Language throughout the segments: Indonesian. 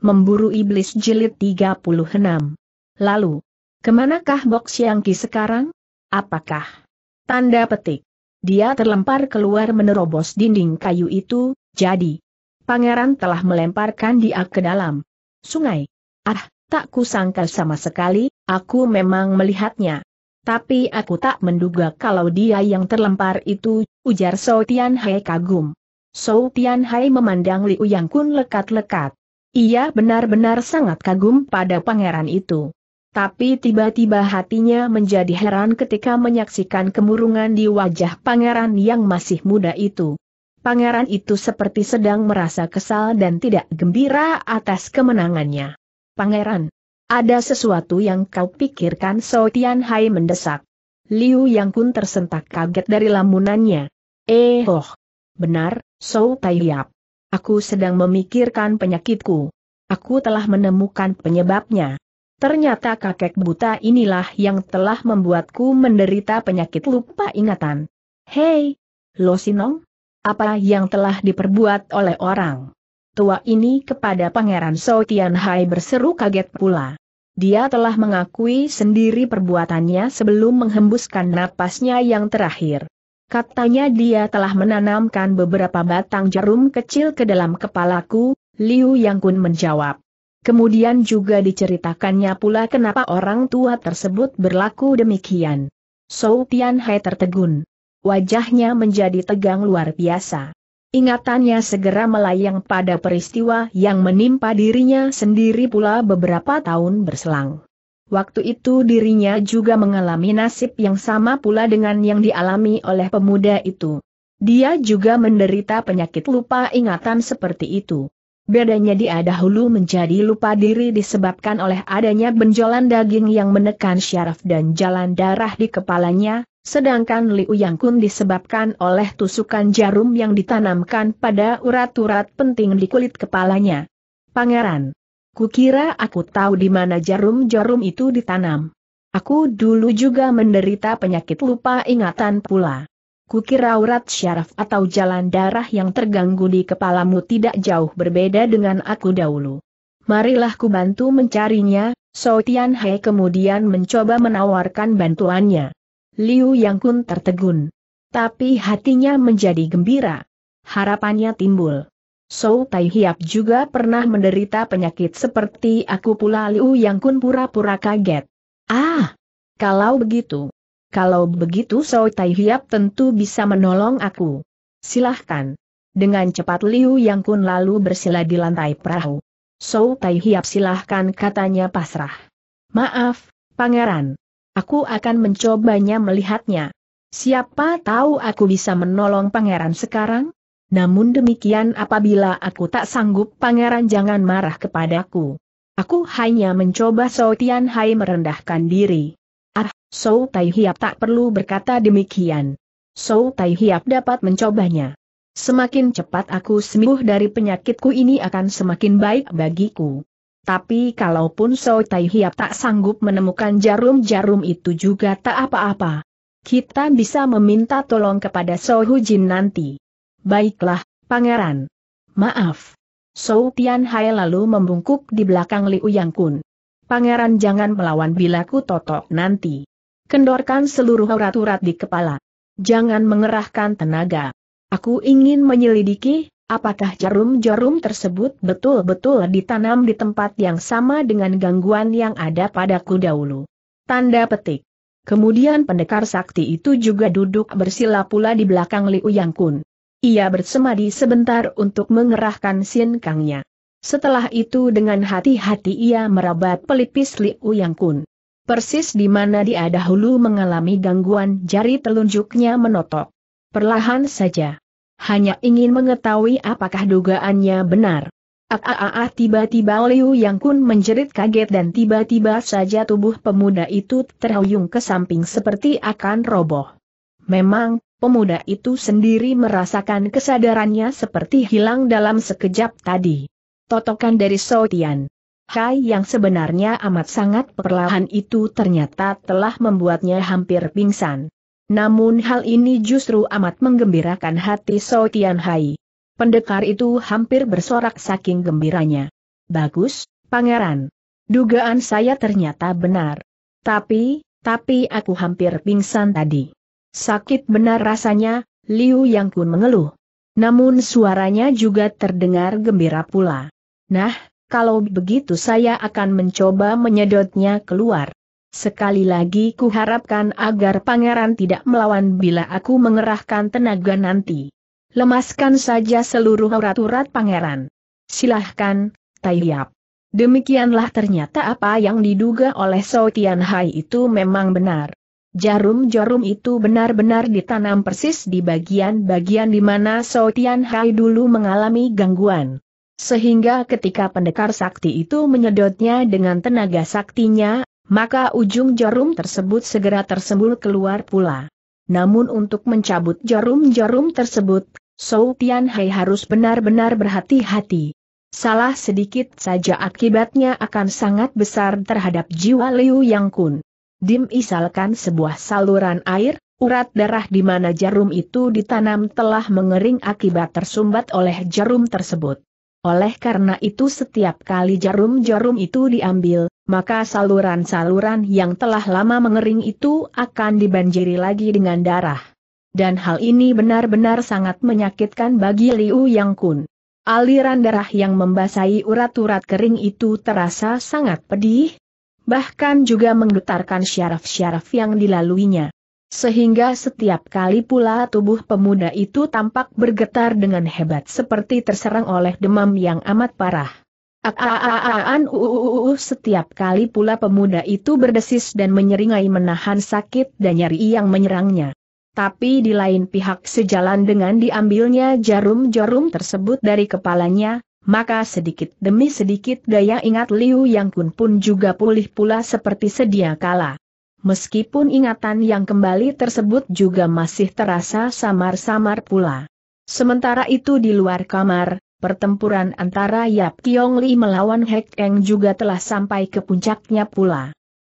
Memburu Iblis Jilid 36. Lalu, kemanakah Box Yangki sekarang? Apakah? Tanda petik. Dia terlempar keluar menerobos dinding kayu itu, jadi. Pangeran telah melemparkan dia ke dalam sungai. Ah, tak kusangka sama sekali, aku memang melihatnya. Tapi aku tak menduga kalau dia yang terlempar itu, ujar Tian Hai kagum. Tian Hai memandang Liu Yang Kun lekat-lekat. Ia benar-benar sangat kagum pada pangeran itu. Tapi tiba-tiba hatinya menjadi heran ketika menyaksikan kemurungan di wajah pangeran yang masih muda itu. Pangeran itu seperti sedang merasa kesal dan tidak gembira atas kemenangannya. Pangeran, ada sesuatu yang kau pikirkan So Tian Hai mendesak. Liu Yang Kun tersentak kaget dari lamunannya. Eh oh, benar, So Tai Yap. Aku sedang memikirkan penyakitku. Aku telah menemukan penyebabnya. Ternyata kakek buta inilah yang telah membuatku menderita penyakit lupa ingatan. Hei, Losinong, apa yang telah diperbuat oleh orang tua ini kepada Pangeran So Tianhai berseru kaget pula. Dia telah mengakui sendiri perbuatannya sebelum menghembuskan napasnya yang terakhir. Katanya dia telah menanamkan beberapa batang jarum kecil ke dalam kepalaku, Liu Yang Kun menjawab. Kemudian juga diceritakannya pula kenapa orang tua tersebut berlaku demikian. Sou Tian Hai tertegun. Wajahnya menjadi tegang luar biasa. Ingatannya segera melayang pada peristiwa yang menimpa dirinya sendiri pula beberapa tahun berselang. Waktu itu dirinya juga mengalami nasib yang sama pula dengan yang dialami oleh pemuda itu. Dia juga menderita penyakit lupa ingatan seperti itu. Bedanya dia dahulu menjadi lupa diri disebabkan oleh adanya benjolan daging yang menekan syaraf dan jalan darah di kepalanya, sedangkan Liu Yang Kun disebabkan oleh tusukan jarum yang ditanamkan pada urat-urat penting di kulit kepalanya. Pangeran Kukira aku tahu di mana jarum-jarum itu ditanam. Aku dulu juga menderita penyakit lupa ingatan pula. Kukira urat syaraf atau jalan darah yang terganggu di kepalamu tidak jauh berbeda dengan aku dahulu. Marilah ku bantu mencarinya, So Tian kemudian mencoba menawarkan bantuannya. Liu Yang Kun tertegun. Tapi hatinya menjadi gembira. Harapannya timbul. Sou Tai Hiap juga pernah menderita penyakit seperti aku pula Liu Yang Kun pura-pura kaget. Ah! Kalau begitu. Kalau begitu Sou Tai Hiap tentu bisa menolong aku. Silahkan. Dengan cepat Liu Yang Kun lalu bersila di lantai perahu. Sou Tai Hiap silahkan katanya pasrah. Maaf, pangeran. Aku akan mencobanya melihatnya. Siapa tahu aku bisa menolong pangeran sekarang? Namun demikian apabila aku tak sanggup pangeran jangan marah kepadaku. Aku hanya mencoba Sou Tian Hai merendahkan diri. Ah, Sou Tai Hiap tak perlu berkata demikian. So Tai Hiap dapat mencobanya. Semakin cepat aku sembuh dari penyakitku ini akan semakin baik bagiku. Tapi kalaupun So Tai Hiap tak sanggup menemukan jarum-jarum itu juga tak apa-apa. Kita bisa meminta tolong kepada Sou Jin nanti. Baiklah, pangeran. Maaf. Sou Tianhai lalu membungkuk di belakang Liu Yang Kun. Pangeran jangan melawan bila ku totok nanti. Kendorkan seluruh urat-urat di kepala. Jangan mengerahkan tenaga. Aku ingin menyelidiki, apakah jarum-jarum tersebut betul-betul ditanam di tempat yang sama dengan gangguan yang ada padaku dahulu. Tanda petik. Kemudian pendekar sakti itu juga duduk bersila pula di belakang Liu Yang Kun. Ia bersemadi sebentar untuk mengerahkan sin Kangnya. Setelah itu dengan hati-hati ia meraba pelipis Liu Yang Kun. Persis di mana dia dahulu mengalami gangguan jari telunjuknya menotok. Perlahan saja. Hanya ingin mengetahui apakah dugaannya benar. Aaaa tiba-tiba Liu Yang Kun menjerit kaget dan tiba-tiba saja tubuh pemuda itu terhuyung ke samping seperti akan roboh. Memang, pemuda itu sendiri merasakan kesadarannya seperti hilang dalam sekejap tadi. Totokan dari Sotian. Hai yang sebenarnya amat sangat perlahan itu ternyata telah membuatnya hampir pingsan. Namun hal ini justru amat menggembirakan hati Sotian Hai. Pendekar itu hampir bersorak saking gembiranya. Bagus, pangeran. Dugaan saya ternyata benar. Tapi, tapi aku hampir pingsan tadi. Sakit benar rasanya, Liu Yang Kun mengeluh. Namun suaranya juga terdengar gembira pula. Nah, kalau begitu saya akan mencoba menyedotnya keluar. Sekali lagi ku harapkan agar pangeran tidak melawan bila aku mengerahkan tenaga nanti. Lemaskan saja seluruh urat-urat pangeran. Silahkan, Taiyap. Demikianlah ternyata apa yang diduga oleh Sotian Hai itu memang benar. Jarum-jarum itu benar-benar ditanam persis di bagian-bagian di mana So Tian Hai dulu mengalami gangguan. Sehingga ketika pendekar sakti itu menyedotnya dengan tenaga saktinya, maka ujung jarum tersebut segera tersembul keluar pula. Namun untuk mencabut jarum-jarum tersebut, So Tian Hai harus benar-benar berhati-hati. Salah sedikit saja akibatnya akan sangat besar terhadap jiwa Liu Yang Kun. Dim isalkan sebuah saluran air, urat darah di mana jarum itu ditanam telah mengering akibat tersumbat oleh jarum tersebut. Oleh karena itu setiap kali jarum-jarum itu diambil, maka saluran-saluran yang telah lama mengering itu akan dibanjiri lagi dengan darah. Dan hal ini benar-benar sangat menyakitkan bagi Liu Yang Kun. Aliran darah yang membasahi urat-urat kering itu terasa sangat pedih, bahkan juga menggetarkan syaraf-syaraf yang dilaluinya. Sehingga setiap kali pula tubuh pemuda itu tampak bergetar dengan hebat seperti terserang oleh demam yang amat parah. setiap kali pula pemuda itu berdesis dan menyeringai menahan sakit dan nyeri yang menyerangnya. Tapi di lain pihak sejalan dengan diambilnya jarum-jarum tersebut dari kepalanya, maka sedikit demi sedikit daya ingat Liu Yang Kun pun juga pulih pula seperti sedia kala. Meskipun ingatan yang kembali tersebut juga masih terasa samar-samar pula. Sementara itu di luar kamar, pertempuran antara Yap Kiong Li melawan Hek Eng juga telah sampai ke puncaknya pula.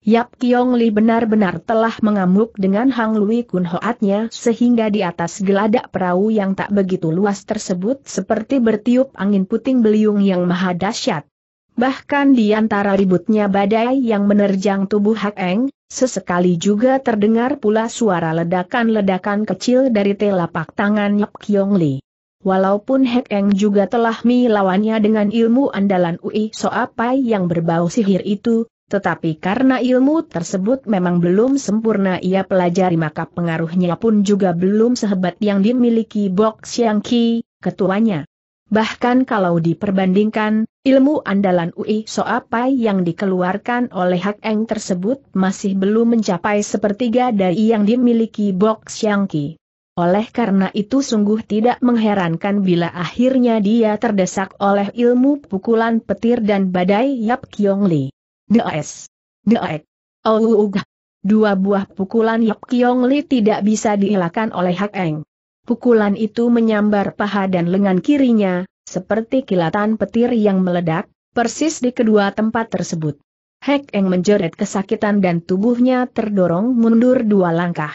Yap Kiong Li benar-benar telah mengamuk dengan Hang Lui Kun Hoatnya sehingga di atas geladak perahu yang tak begitu luas tersebut seperti bertiup angin puting beliung yang maha dahsyat. Bahkan di antara ributnya badai yang menerjang tubuh Hak Eng, sesekali juga terdengar pula suara ledakan-ledakan kecil dari telapak tangan Yap Kiong Li. Walaupun Hek Eng juga telah melawannya dengan ilmu andalan Ui Soapai yang berbau sihir itu, tetapi karena ilmu tersebut memang belum sempurna ia pelajari maka pengaruhnya pun juga belum sehebat yang dimiliki Bok Xiang Qi, ketuanya. Bahkan kalau diperbandingkan, ilmu andalan UI Soapai yang dikeluarkan oleh Hak Eng tersebut masih belum mencapai sepertiga dari yang dimiliki Bok Xiang Qi. Oleh karena itu sungguh tidak mengherankan bila akhirnya dia terdesak oleh ilmu pukulan petir dan badai Yap Kiong Li. Daes. Daek. Oh, Dua buah pukulan Yap Kiong Li tidak bisa dielakkan oleh Hak Eng. Pukulan itu menyambar paha dan lengan kirinya, seperti kilatan petir yang meledak, persis di kedua tempat tersebut. Hak Eng menjerit kesakitan dan tubuhnya terdorong mundur dua langkah.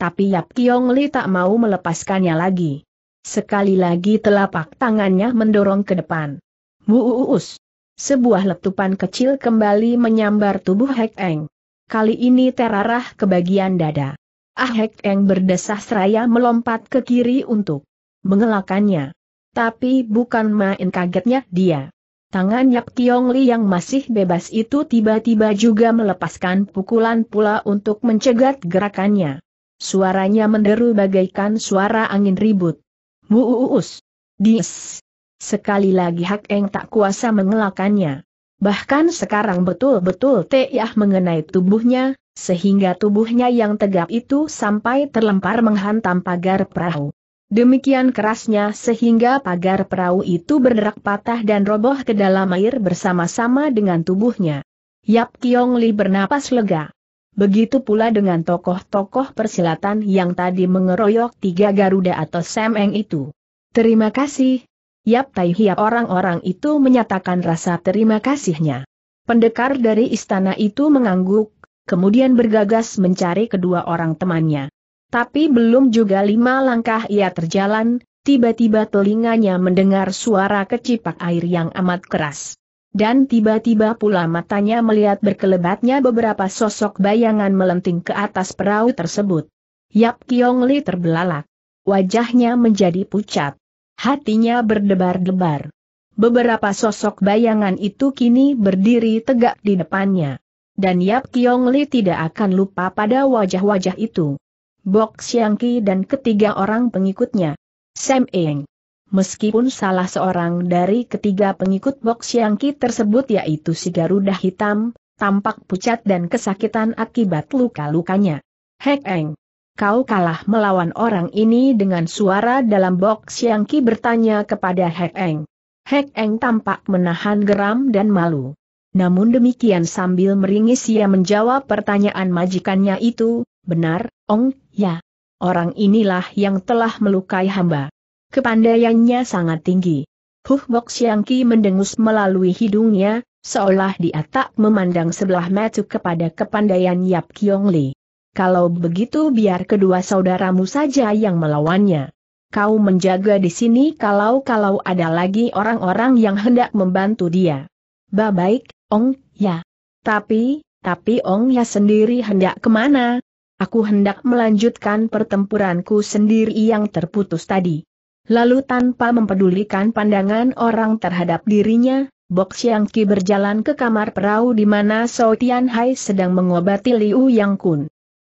Tapi Yap Kiong Li tak mau melepaskannya lagi. Sekali lagi telapak tangannya mendorong ke depan. Muus. Sebuah letupan kecil kembali menyambar tubuh Hek Eng. Kali ini terarah ke bagian dada. Ah Hek Eng berdesah seraya melompat ke kiri untuk mengelakannya. Tapi bukan main kagetnya dia. Tangan Yap Kiong Li yang masih bebas itu tiba-tiba juga melepaskan pukulan pula untuk mencegat gerakannya. Suaranya menderu bagaikan suara angin ribut. Muuus. Dis. Sekali lagi Hak Eng tak kuasa mengelakannya. Bahkan sekarang betul-betul Teyah mengenai tubuhnya, sehingga tubuhnya yang tegap itu sampai terlempar menghantam pagar perahu. Demikian kerasnya sehingga pagar perahu itu berderak patah dan roboh ke dalam air bersama-sama dengan tubuhnya. Yap Kiong Li bernapas lega. Begitu pula dengan tokoh-tokoh persilatan yang tadi mengeroyok tiga Garuda atau eng itu. Terima kasih, Yap Tai Hiap orang-orang itu menyatakan rasa terima kasihnya. Pendekar dari istana itu mengangguk, kemudian bergagas mencari kedua orang temannya. Tapi belum juga lima langkah ia terjalan, tiba-tiba telinganya mendengar suara kecipak air yang amat keras. Dan tiba-tiba pula matanya melihat berkelebatnya beberapa sosok bayangan melenting ke atas perahu tersebut. Yap Kiong Li terbelalak. Wajahnya menjadi pucat hatinya berdebar-debar. Beberapa sosok bayangan itu kini berdiri tegak di depannya. Dan Yap Kiong Li tidak akan lupa pada wajah-wajah itu. Bok Ki dan ketiga orang pengikutnya. Sam Eng. Meskipun salah seorang dari ketiga pengikut Bok Ki tersebut yaitu si Garuda Hitam, tampak pucat dan kesakitan akibat luka-lukanya. Hek Eng kau kalah melawan orang ini dengan suara dalam box yang Ki bertanya kepada Hek Eng. Hek Eng tampak menahan geram dan malu. Namun demikian sambil meringis ia menjawab pertanyaan majikannya itu, benar, Ong, ya. Orang inilah yang telah melukai hamba. Kepandaiannya sangat tinggi. Huh Bok Siang Ki mendengus melalui hidungnya, seolah dia tak memandang sebelah mata kepada kepandaian Yap Kiong lee. Kalau begitu biar kedua saudaramu saja yang melawannya. Kau menjaga di sini kalau-kalau ada lagi orang-orang yang hendak membantu dia. Baik, Ong, ya. Tapi, tapi Ong ya sendiri hendak kemana? Aku hendak melanjutkan pertempuranku sendiri yang terputus tadi. Lalu tanpa mempedulikan pandangan orang terhadap dirinya, Bok Siang Ki berjalan ke kamar perahu di mana Sotian Hai sedang mengobati Liu Yang Kun.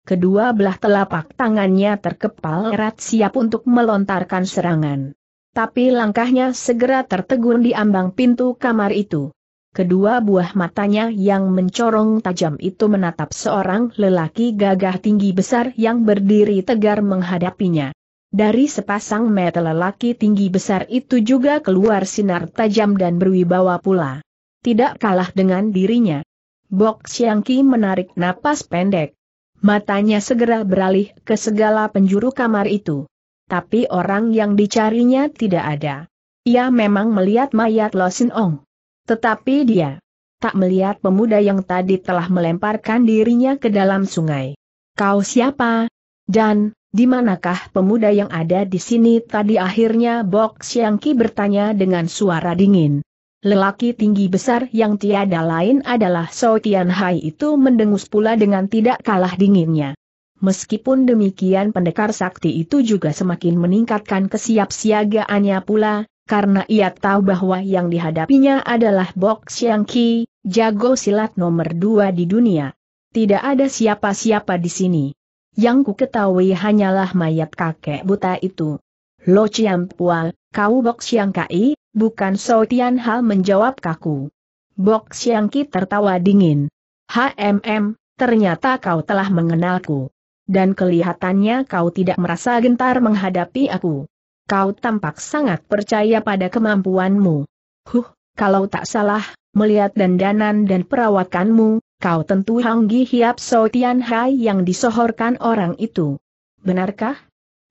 Kedua belah telapak tangannya terkepal erat siap untuk melontarkan serangan. Tapi langkahnya segera tertegun di ambang pintu kamar itu. Kedua buah matanya yang mencorong tajam itu menatap seorang lelaki gagah tinggi besar yang berdiri tegar menghadapinya. Dari sepasang mata lelaki tinggi besar itu juga keluar sinar tajam dan berwibawa pula. Tidak kalah dengan dirinya. Bok Xiangqi menarik napas pendek. Matanya segera beralih ke segala penjuru kamar itu. Tapi orang yang dicarinya tidak ada. Ia memang melihat mayat Losin Ong. Tetapi dia tak melihat pemuda yang tadi telah melemparkan dirinya ke dalam sungai. Kau siapa? Dan, di manakah pemuda yang ada di sini tadi akhirnya Bok Siangki bertanya dengan suara dingin. Lelaki tinggi besar yang tiada lain adalah So Tian Hai itu mendengus pula dengan tidak kalah dinginnya. Meskipun demikian pendekar sakti itu juga semakin meningkatkan kesiapsiagaannya pula, karena ia tahu bahwa yang dihadapinya adalah Bok Xiang Qi, jago silat nomor dua di dunia. Tidak ada siapa-siapa di sini. Yang ku ketahui hanyalah mayat kakek buta itu. Lo Chiang Pual, kau Bok Xiang Kai, bukan Saudian Tian Ha menjawab kaku. Bok Siang Ki tertawa dingin. HMM, ternyata kau telah mengenalku. Dan kelihatannya kau tidak merasa gentar menghadapi aku. Kau tampak sangat percaya pada kemampuanmu. Huh, kalau tak salah, melihat dandanan dan perawakanmu, kau tentu Hanggi Hiap So Tian Hai yang disohorkan orang itu. Benarkah?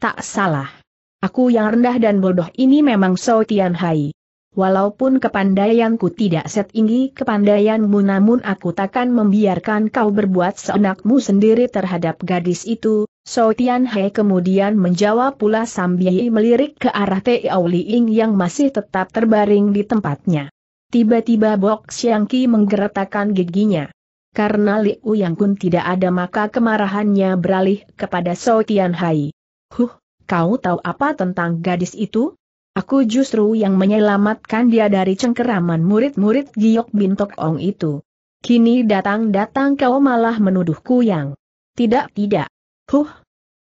Tak salah. Aku yang rendah dan bodoh ini memang So Tian Hai. Walaupun kepandaianku tidak setinggi kepandaianmu namun aku takkan membiarkan kau berbuat seenakmu sendiri terhadap gadis itu, So Tian Hai kemudian menjawab pula sambil melirik ke arah Tiao Auliing yang masih tetap terbaring di tempatnya. Tiba-tiba Bok Xiang menggeretakkan giginya. Karena Liu Yang Kun tidak ada maka kemarahannya beralih kepada So Tian Hai. Huh, kau tahu apa tentang gadis itu? Aku justru yang menyelamatkan dia dari cengkeraman murid-murid Giok Bintok Ong itu. Kini datang-datang kau malah menuduhku yang... Tidak, tidak. Huh,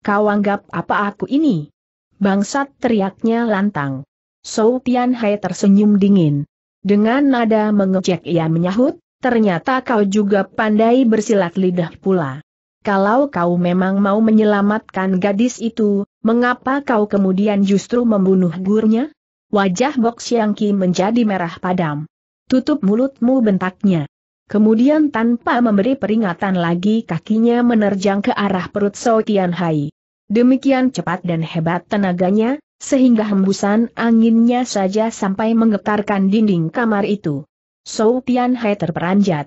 kau anggap apa aku ini? Bangsat teriaknya lantang. Sou Tian Hai tersenyum dingin. Dengan nada mengejek ia menyahut, ternyata kau juga pandai bersilat lidah pula. Kalau kau memang mau menyelamatkan gadis itu, Mengapa kau kemudian justru membunuh gurunya? Wajah Bok Siang Ki menjadi merah padam. Tutup mulutmu bentaknya. Kemudian tanpa memberi peringatan lagi kakinya menerjang ke arah perut So Tian Hai. Demikian cepat dan hebat tenaganya, sehingga hembusan anginnya saja sampai menggetarkan dinding kamar itu. So Tian Hai terperanjat.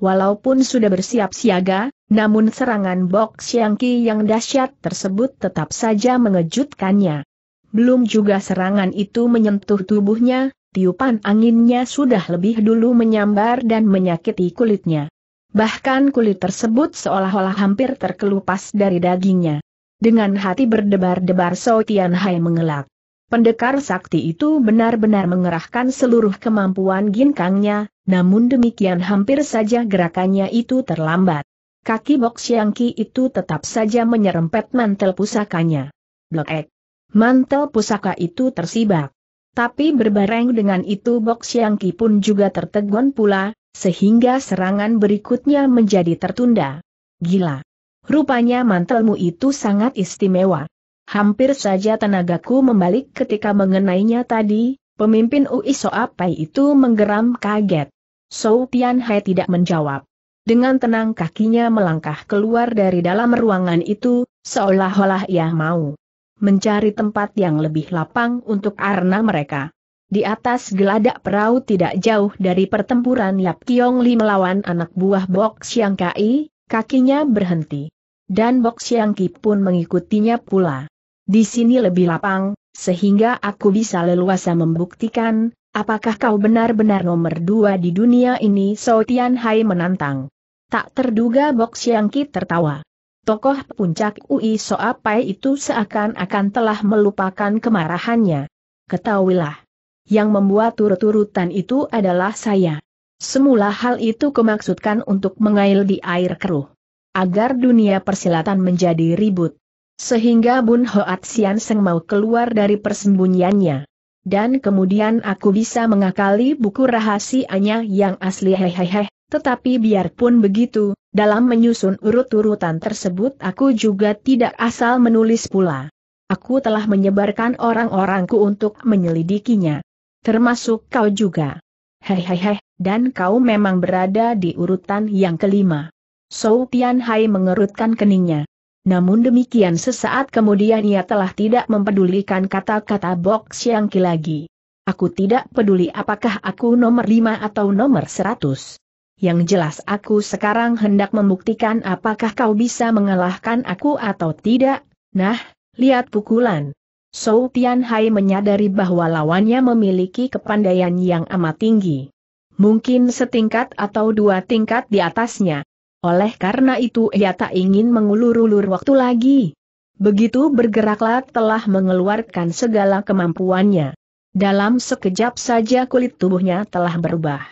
Walaupun sudah bersiap siaga, namun serangan Bok Xiangqi yang dahsyat tersebut tetap saja mengejutkannya. Belum juga serangan itu menyentuh tubuhnya, tiupan anginnya sudah lebih dulu menyambar dan menyakiti kulitnya. Bahkan kulit tersebut seolah-olah hampir terkelupas dari dagingnya. Dengan hati berdebar-debar So Tian Hai mengelak. Pendekar sakti itu benar-benar mengerahkan seluruh kemampuan ginkangnya, namun demikian hampir saja gerakannya itu terlambat. Kaki yang ki itu tetap saja menyerempet mantel pusakanya. Blek! Mantel pusaka itu tersibak. Tapi berbareng dengan itu yang ki pun juga tertegun pula, sehingga serangan berikutnya menjadi tertunda. Gila! Rupanya mantelmu itu sangat istimewa. Hampir saja tenagaku membalik ketika mengenainya tadi, pemimpin UI Soapai itu menggeram kaget. Sou Tian Hai tidak menjawab. Dengan tenang kakinya melangkah keluar dari dalam ruangan itu, seolah-olah ia mau mencari tempat yang lebih lapang untuk arna mereka. Di atas geladak perahu tidak jauh dari pertempuran Yap Kiong Li melawan anak buah Bok Siang Kai, kakinya berhenti. Dan Bok Siang Ki pun mengikutinya pula. Di sini lebih lapang, sehingga aku bisa leluasa membuktikan, apakah kau benar-benar nomor dua di dunia ini So Tian Hai menantang. Tak terduga Bok Siang Ki tertawa. Tokoh puncak Ui So Soapai itu seakan-akan telah melupakan kemarahannya. Ketahuilah. Yang membuat turut-turutan itu adalah saya. Semula hal itu kemaksudkan untuk mengail di air keruh. Agar dunia persilatan menjadi ribut. Sehingga Bun Hoat Sian Seng mau keluar dari persembunyiannya. Dan kemudian aku bisa mengakali buku rahasianya yang asli hehehe, tetapi biarpun begitu, dalam menyusun urut-urutan tersebut aku juga tidak asal menulis pula. Aku telah menyebarkan orang-orangku untuk menyelidikinya. Termasuk kau juga. Hehehe, dan kau memang berada di urutan yang kelima. So Tian Hai mengerutkan keningnya namun demikian sesaat kemudian ia telah tidak mempedulikan kata-kata Bok Siangki lagi. Aku tidak peduli apakah aku nomor lima atau nomor seratus. Yang jelas aku sekarang hendak membuktikan apakah kau bisa mengalahkan aku atau tidak. Nah, lihat pukulan. Tian Hai menyadari bahwa lawannya memiliki kepandaian yang amat tinggi. Mungkin setingkat atau dua tingkat di atasnya. Oleh karena itu ia tak ingin mengulur-ulur waktu lagi. Begitu bergeraklah telah mengeluarkan segala kemampuannya. Dalam sekejap saja kulit tubuhnya telah berubah.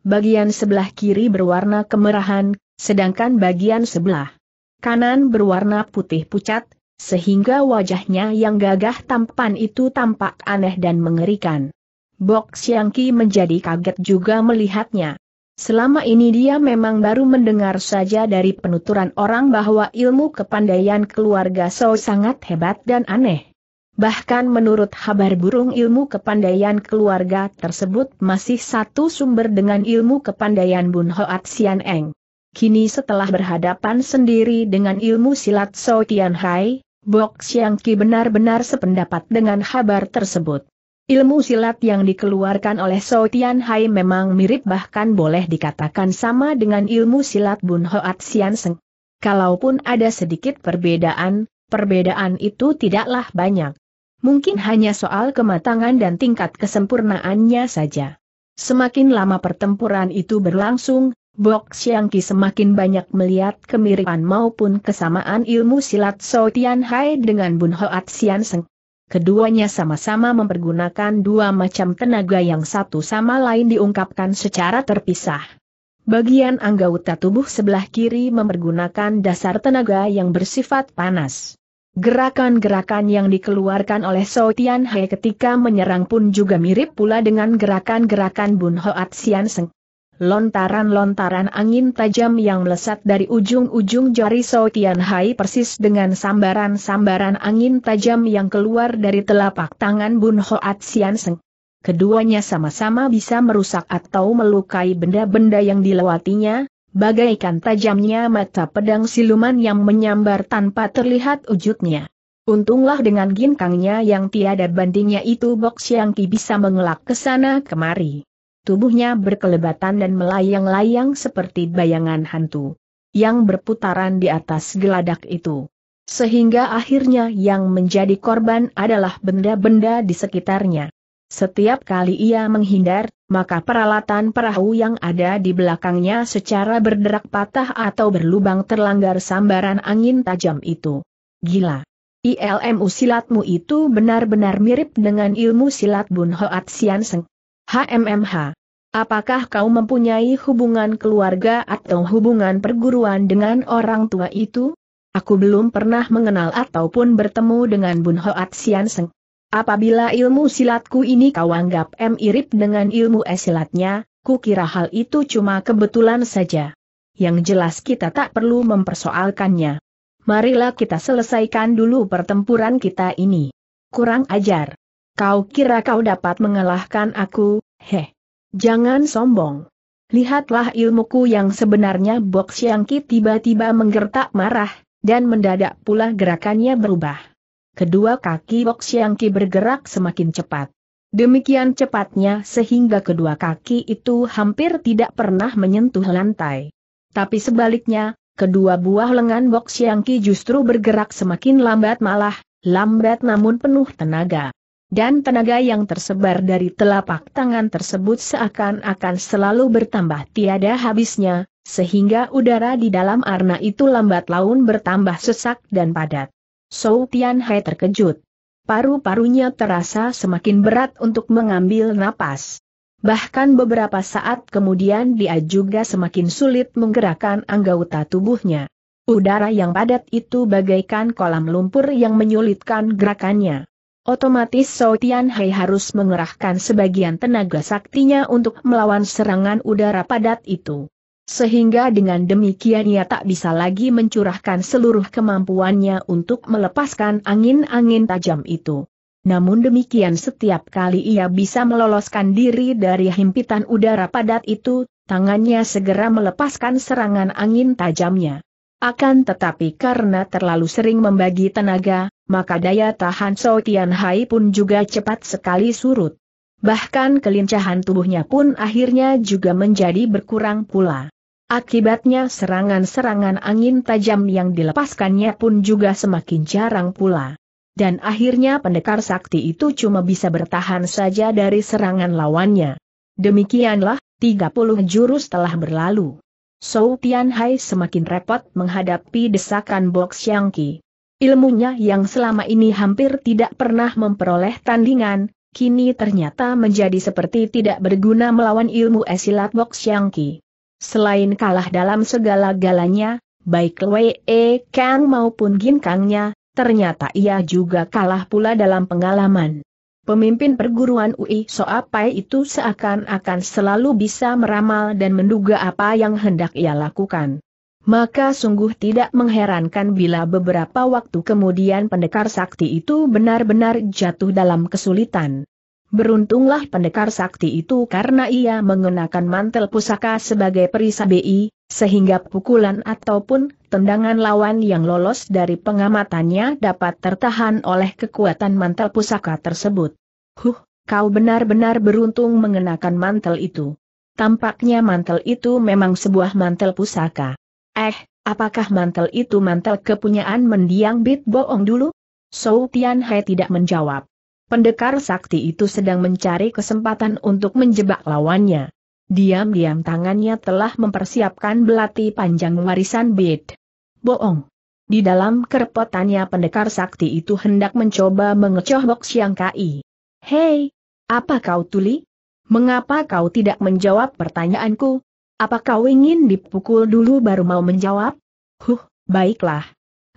Bagian sebelah kiri berwarna kemerahan, sedangkan bagian sebelah kanan berwarna putih pucat, sehingga wajahnya yang gagah tampan itu tampak aneh dan mengerikan. Bok Siangki menjadi kaget juga melihatnya. Selama ini dia memang baru mendengar saja dari penuturan orang bahwa ilmu kepandaian keluarga So sangat hebat dan aneh. Bahkan menurut kabar burung ilmu kepandaian keluarga tersebut masih satu sumber dengan ilmu kepandaian Bun Hoat Sian Eng. Kini setelah berhadapan sendiri dengan ilmu silat So Tian Hai, Bok Xiang Ki benar-benar sependapat dengan kabar tersebut. Ilmu silat yang dikeluarkan oleh So Tian Hai memang mirip bahkan boleh dikatakan sama dengan ilmu silat Bun Hoat Sian Seng. Kalaupun ada sedikit perbedaan, perbedaan itu tidaklah banyak. Mungkin hanya soal kematangan dan tingkat kesempurnaannya saja. Semakin lama pertempuran itu berlangsung, Bok Xiangqi semakin banyak melihat kemiripan maupun kesamaan ilmu silat So Tian Hai dengan Bun Hoat Sian Seng keduanya sama-sama mempergunakan dua macam tenaga yang satu sama lain diungkapkan secara terpisah. Bagian anggota tubuh sebelah kiri mempergunakan dasar tenaga yang bersifat panas. Gerakan-gerakan yang dikeluarkan oleh So Tian He ketika menyerang pun juga mirip pula dengan gerakan-gerakan Bun Hoat Sian Seng. Lontaran-lontaran angin tajam yang melesat dari ujung-ujung jari Sao Tian Hai persis dengan sambaran-sambaran angin tajam yang keluar dari telapak tangan Bun Hoat Sian Seng. Keduanya sama-sama bisa merusak atau melukai benda-benda yang dilewatinya, bagaikan tajamnya mata pedang siluman yang menyambar tanpa terlihat wujudnya. Untunglah dengan ginkangnya yang tiada bandingnya itu Bok Ki bisa mengelak ke sana kemari. Tubuhnya berkelebatan dan melayang-layang seperti bayangan hantu yang berputaran di atas geladak itu. Sehingga akhirnya yang menjadi korban adalah benda-benda di sekitarnya. Setiap kali ia menghindar, maka peralatan perahu yang ada di belakangnya secara berderak patah atau berlubang terlanggar sambaran angin tajam itu. Gila. ILMU silatmu itu benar-benar mirip dengan ilmu silat Bun Hoat Sian Seng. HMMH. Apakah kau mempunyai hubungan keluarga atau hubungan perguruan dengan orang tua itu? Aku belum pernah mengenal ataupun bertemu dengan Bun Hoat Sian Seng. Apabila ilmu silatku ini kau anggap mirip dengan ilmu esilatnya, kira hal itu cuma kebetulan saja. Yang jelas kita tak perlu mempersoalkannya. Marilah kita selesaikan dulu pertempuran kita ini. Kurang ajar. Kau kira kau dapat mengalahkan aku, heh. Jangan sombong. Lihatlah ilmuku yang sebenarnya Bok Siangki tiba-tiba menggertak marah, dan mendadak pula gerakannya berubah. Kedua kaki Bok Siangki bergerak semakin cepat. Demikian cepatnya sehingga kedua kaki itu hampir tidak pernah menyentuh lantai. Tapi sebaliknya, kedua buah lengan Bok Siangki justru bergerak semakin lambat malah, lambat namun penuh tenaga dan tenaga yang tersebar dari telapak tangan tersebut seakan-akan selalu bertambah tiada habisnya, sehingga udara di dalam arna itu lambat laun bertambah sesak dan padat. Sou Tian terkejut. Paru-parunya terasa semakin berat untuk mengambil napas. Bahkan beberapa saat kemudian dia juga semakin sulit menggerakkan anggota tubuhnya. Udara yang padat itu bagaikan kolam lumpur yang menyulitkan gerakannya. Otomatis Tian Hai harus mengerahkan sebagian tenaga saktinya untuk melawan serangan udara padat itu. Sehingga dengan demikian ia tak bisa lagi mencurahkan seluruh kemampuannya untuk melepaskan angin-angin tajam itu. Namun demikian setiap kali ia bisa meloloskan diri dari himpitan udara padat itu, tangannya segera melepaskan serangan angin tajamnya. Akan tetapi karena terlalu sering membagi tenaga, maka daya tahan So Tian Hai pun juga cepat sekali surut. Bahkan kelincahan tubuhnya pun akhirnya juga menjadi berkurang pula. Akibatnya serangan-serangan angin tajam yang dilepaskannya pun juga semakin jarang pula. Dan akhirnya pendekar sakti itu cuma bisa bertahan saja dari serangan lawannya. Demikianlah, 30 jurus telah berlalu. Sou Tianhai semakin repot menghadapi desakan Bok Xiangqi. Ilmunya yang selama ini hampir tidak pernah memperoleh tandingan, kini ternyata menjadi seperti tidak berguna melawan ilmu esilat Bok Xiangqi. Selain kalah dalam segala galanya, baik Wei e Kang maupun Gin Kangnya, ternyata ia juga kalah pula dalam pengalaman. Pemimpin perguruan UI Soapai itu seakan-akan selalu bisa meramal dan menduga apa yang hendak ia lakukan. Maka sungguh tidak mengherankan bila beberapa waktu kemudian pendekar sakti itu benar-benar jatuh dalam kesulitan. Beruntunglah pendekar sakti itu karena ia mengenakan mantel pusaka sebagai bi, sehingga pukulan ataupun tendangan lawan yang lolos dari pengamatannya dapat tertahan oleh kekuatan mantel pusaka tersebut. Huh, kau benar-benar beruntung mengenakan mantel itu. Tampaknya mantel itu memang sebuah mantel pusaka. Eh, apakah mantel itu mantel kepunyaan mendiang Bit Boong dulu? Sou Tian Hai tidak menjawab. Pendekar sakti itu sedang mencari kesempatan untuk menjebak lawannya. Diam-diam tangannya telah mempersiapkan belati panjang warisan bid. Boong. Di dalam kerepotannya pendekar sakti itu hendak mencoba mengecoh Bok Siang Kai. Hei, apa kau tuli? Mengapa kau tidak menjawab pertanyaanku? Apa kau ingin dipukul dulu baru mau menjawab? Huh, baiklah.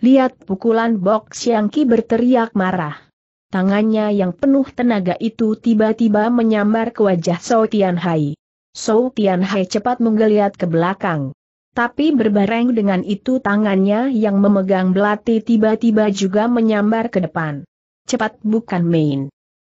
Lihat pukulan Bok Siang Ki berteriak marah tangannya yang penuh tenaga itu tiba-tiba menyambar ke wajah Sou Tian Hai. Sou Tian Hai cepat menggeliat ke belakang. Tapi berbareng dengan itu tangannya yang memegang belati tiba-tiba juga menyambar ke depan. Cepat bukan main.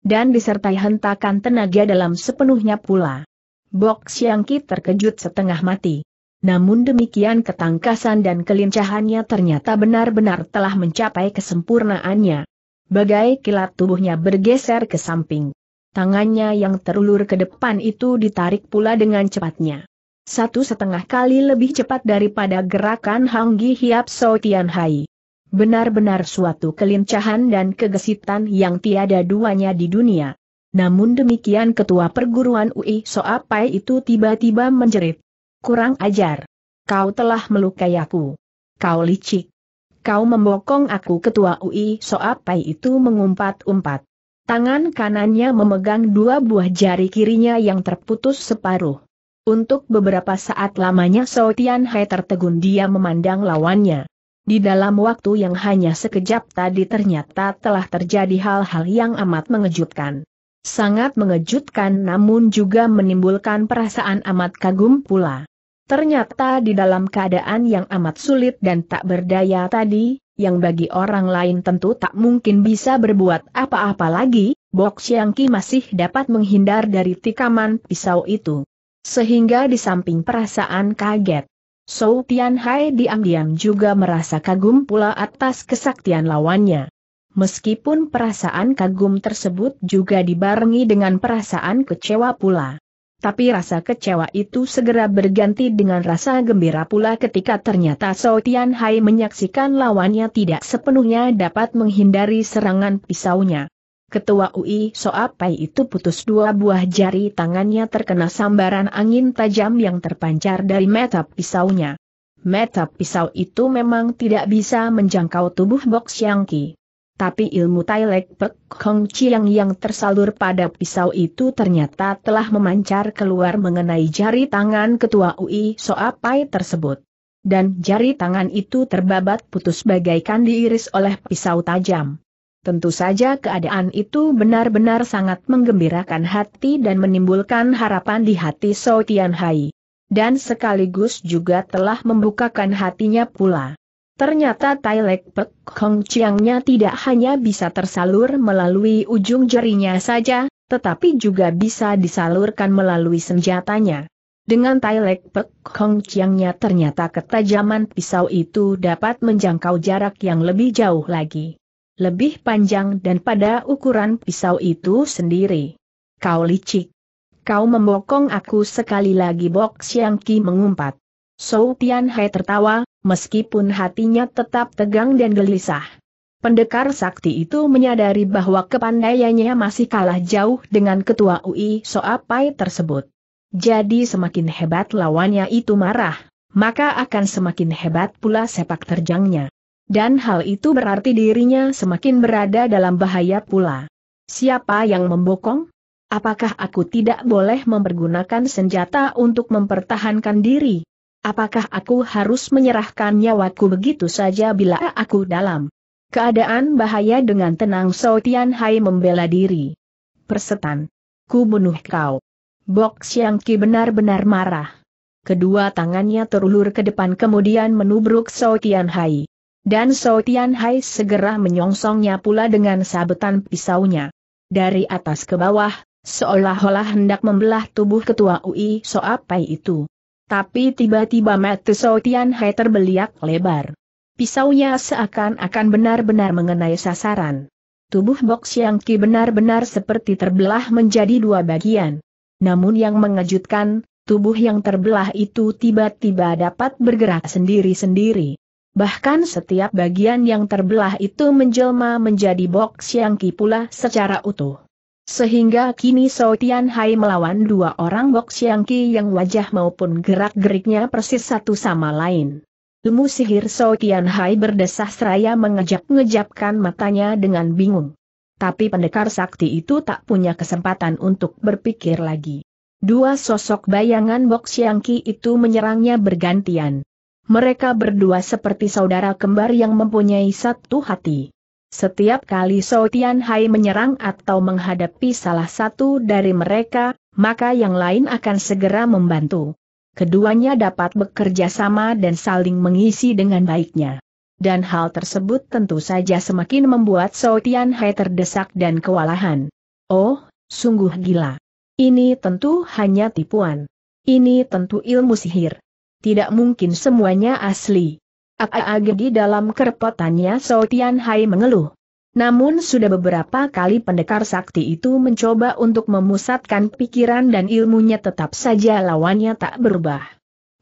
Dan disertai hentakan tenaga dalam sepenuhnya pula. Box Yangki terkejut setengah mati. Namun demikian ketangkasan dan kelincahannya ternyata benar-benar telah mencapai kesempurnaannya. Bagai kilat tubuhnya bergeser ke samping. Tangannya yang terulur ke depan itu ditarik pula dengan cepatnya. Satu setengah kali lebih cepat daripada gerakan Hanggi Hiap So Tian Hai. Benar-benar suatu kelincahan dan kegesitan yang tiada duanya di dunia. Namun demikian ketua perguruan UI So Soapai itu tiba-tiba menjerit. Kurang ajar. Kau telah melukai aku. Kau licik kau membokong aku ketua UI pai itu mengumpat-umpat. Tangan kanannya memegang dua buah jari kirinya yang terputus separuh. Untuk beberapa saat lamanya So Tian Hai tertegun dia memandang lawannya. Di dalam waktu yang hanya sekejap tadi ternyata telah terjadi hal-hal yang amat mengejutkan. Sangat mengejutkan namun juga menimbulkan perasaan amat kagum pula. Ternyata di dalam keadaan yang amat sulit dan tak berdaya tadi, yang bagi orang lain tentu tak mungkin bisa berbuat apa-apa lagi, Bok Xiangqi masih dapat menghindar dari tikaman pisau itu. Sehingga di samping perasaan kaget, Sou Tianhai diam-diam juga merasa kagum pula atas kesaktian lawannya. Meskipun perasaan kagum tersebut juga dibarengi dengan perasaan kecewa pula. Tapi rasa kecewa itu segera berganti dengan rasa gembira pula ketika ternyata So Tian Hai menyaksikan lawannya tidak sepenuhnya dapat menghindari serangan pisaunya. Ketua UI Soapai itu putus dua buah jari tangannya terkena sambaran angin tajam yang terpancar dari mata pisaunya. Mata pisau itu memang tidak bisa menjangkau tubuh Bok Qi. Tapi ilmu Tailek Pek Kong Chiang yang tersalur pada pisau itu ternyata telah memancar keluar mengenai jari tangan ketua UI Soapai tersebut. Dan jari tangan itu terbabat putus bagaikan diiris oleh pisau tajam. Tentu saja keadaan itu benar-benar sangat menggembirakan hati dan menimbulkan harapan di hati So Tian Hai. Dan sekaligus juga telah membukakan hatinya pula. Ternyata Tai Lek Pek Kong Chiangnya tidak hanya bisa tersalur melalui ujung jarinya saja, tetapi juga bisa disalurkan melalui senjatanya. Dengan Tai Lek Pek Kong Chiangnya ternyata ketajaman pisau itu dapat menjangkau jarak yang lebih jauh lagi. Lebih panjang dan pada ukuran pisau itu sendiri. Kau licik. Kau membokong aku sekali lagi Bok Siang Ki mengumpat. Sou Tian Hai tertawa, meskipun hatinya tetap tegang dan gelisah. Pendekar sakti itu menyadari bahwa kepandaiannya masih kalah jauh dengan ketua UI Soapai tersebut. Jadi semakin hebat lawannya itu marah, maka akan semakin hebat pula sepak terjangnya. Dan hal itu berarti dirinya semakin berada dalam bahaya pula. Siapa yang membokong? Apakah aku tidak boleh mempergunakan senjata untuk mempertahankan diri? apakah aku harus menyerahkan nyawaku begitu saja bila aku dalam keadaan bahaya dengan tenang Sautian Hai membela diri. Persetan. Ku bunuh kau. Bok Siang Ki benar-benar marah. Kedua tangannya terulur ke depan kemudian menubruk Sautian Hai. Dan Sautian Hai segera menyongsongnya pula dengan sabetan pisaunya. Dari atas ke bawah, seolah-olah hendak membelah tubuh ketua UI So Soapai itu. Tapi tiba-tiba Sotian Hai terbeliak lebar. Pisaunya seakan-akan benar-benar mengenai sasaran. Tubuh Bok Yang Ki benar-benar seperti terbelah menjadi dua bagian. Namun yang mengejutkan, tubuh yang terbelah itu tiba-tiba dapat bergerak sendiri-sendiri. Bahkan setiap bagian yang terbelah itu menjelma menjadi Bok Yang Ki pula secara utuh. Sehingga kini Saudian Tian Hai melawan dua orang Bok Siang Ki yang wajah maupun gerak-geriknya persis satu sama lain. Ilmu sihir Saudian Tian Hai berdesah seraya mengejap-ngejapkan matanya dengan bingung. Tapi pendekar sakti itu tak punya kesempatan untuk berpikir lagi. Dua sosok bayangan Bok Siang Ki itu menyerangnya bergantian. Mereka berdua seperti saudara kembar yang mempunyai satu hati. Setiap kali Sou Tian menyerang atau menghadapi salah satu dari mereka, maka yang lain akan segera membantu. Keduanya dapat bekerja sama dan saling mengisi dengan baiknya. Dan hal tersebut tentu saja semakin membuat Sou Tian terdesak dan kewalahan. Oh, sungguh gila. Ini tentu hanya tipuan. Ini tentu ilmu sihir. Tidak mungkin semuanya asli aka di dalam kerepotannya So Tian Hai mengeluh. Namun sudah beberapa kali pendekar sakti itu mencoba untuk memusatkan pikiran dan ilmunya tetap saja lawannya tak berubah.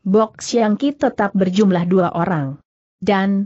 Bok Siang Ki tetap berjumlah dua orang. Dan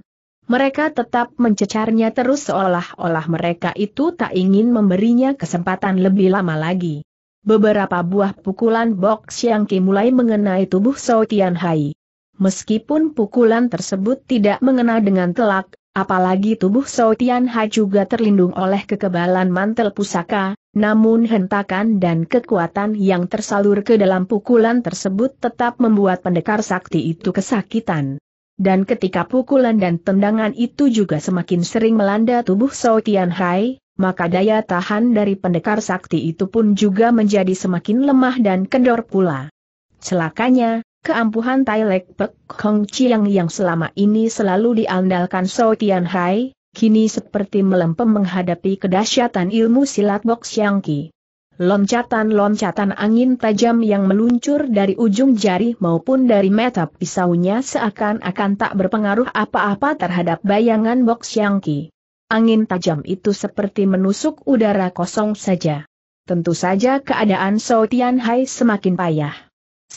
mereka tetap mencecarnya terus seolah-olah mereka itu tak ingin memberinya kesempatan lebih lama lagi. Beberapa buah pukulan Bok Siang Ki mulai mengenai tubuh So Tian Hai. Meskipun pukulan tersebut tidak mengena dengan telak, apalagi tubuh Sotian Hai juga terlindung oleh kekebalan mantel pusaka, namun hentakan dan kekuatan yang tersalur ke dalam pukulan tersebut tetap membuat pendekar sakti itu kesakitan. Dan ketika pukulan dan tendangan itu juga semakin sering melanda tubuh Sotian Hai, maka daya tahan dari pendekar sakti itu pun juga menjadi semakin lemah dan kendor pula. Celakanya, Keampuhan Tai Lek Pek Kong Chiang yang selama ini selalu diandalkan So Tian Hai, kini seperti melempem menghadapi kedahsyatan ilmu silat Bok Siang Ki. Loncatan-loncatan angin tajam yang meluncur dari ujung jari maupun dari mata pisaunya seakan-akan tak berpengaruh apa-apa terhadap bayangan Bok Siang Ki. Angin tajam itu seperti menusuk udara kosong saja. Tentu saja keadaan So Tian Hai semakin payah.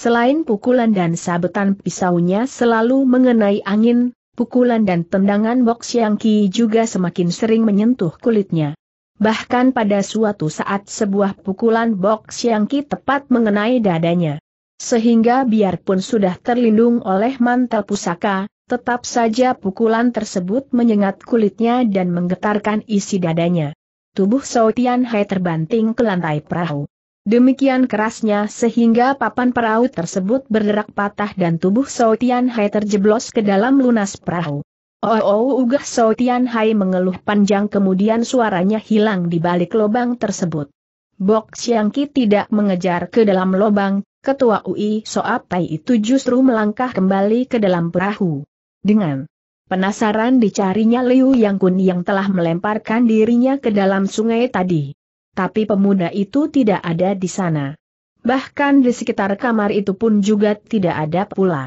Selain pukulan dan sabetan pisaunya selalu mengenai angin, pukulan dan tendangan box yang Ki juga semakin sering menyentuh kulitnya. Bahkan pada suatu saat sebuah pukulan box yang Ki tepat mengenai dadanya. Sehingga biarpun sudah terlindung oleh mantel pusaka, tetap saja pukulan tersebut menyengat kulitnya dan menggetarkan isi dadanya. Tubuh Sautian Hai terbanting ke lantai perahu. Demikian kerasnya sehingga papan perahu tersebut berderak patah dan tubuh Soe Tian Hai terjeblos ke dalam lunas perahu. Oh, oh ugah Soe Tian Hai mengeluh panjang kemudian suaranya hilang di balik lubang tersebut. Bok Ki tidak mengejar ke dalam lubang, ketua UI Soap Tai itu justru melangkah kembali ke dalam perahu. Dengan penasaran dicarinya Liu Yang Kun yang telah melemparkan dirinya ke dalam sungai tadi tapi pemuda itu tidak ada di sana. Bahkan di sekitar kamar itu pun juga tidak ada pula.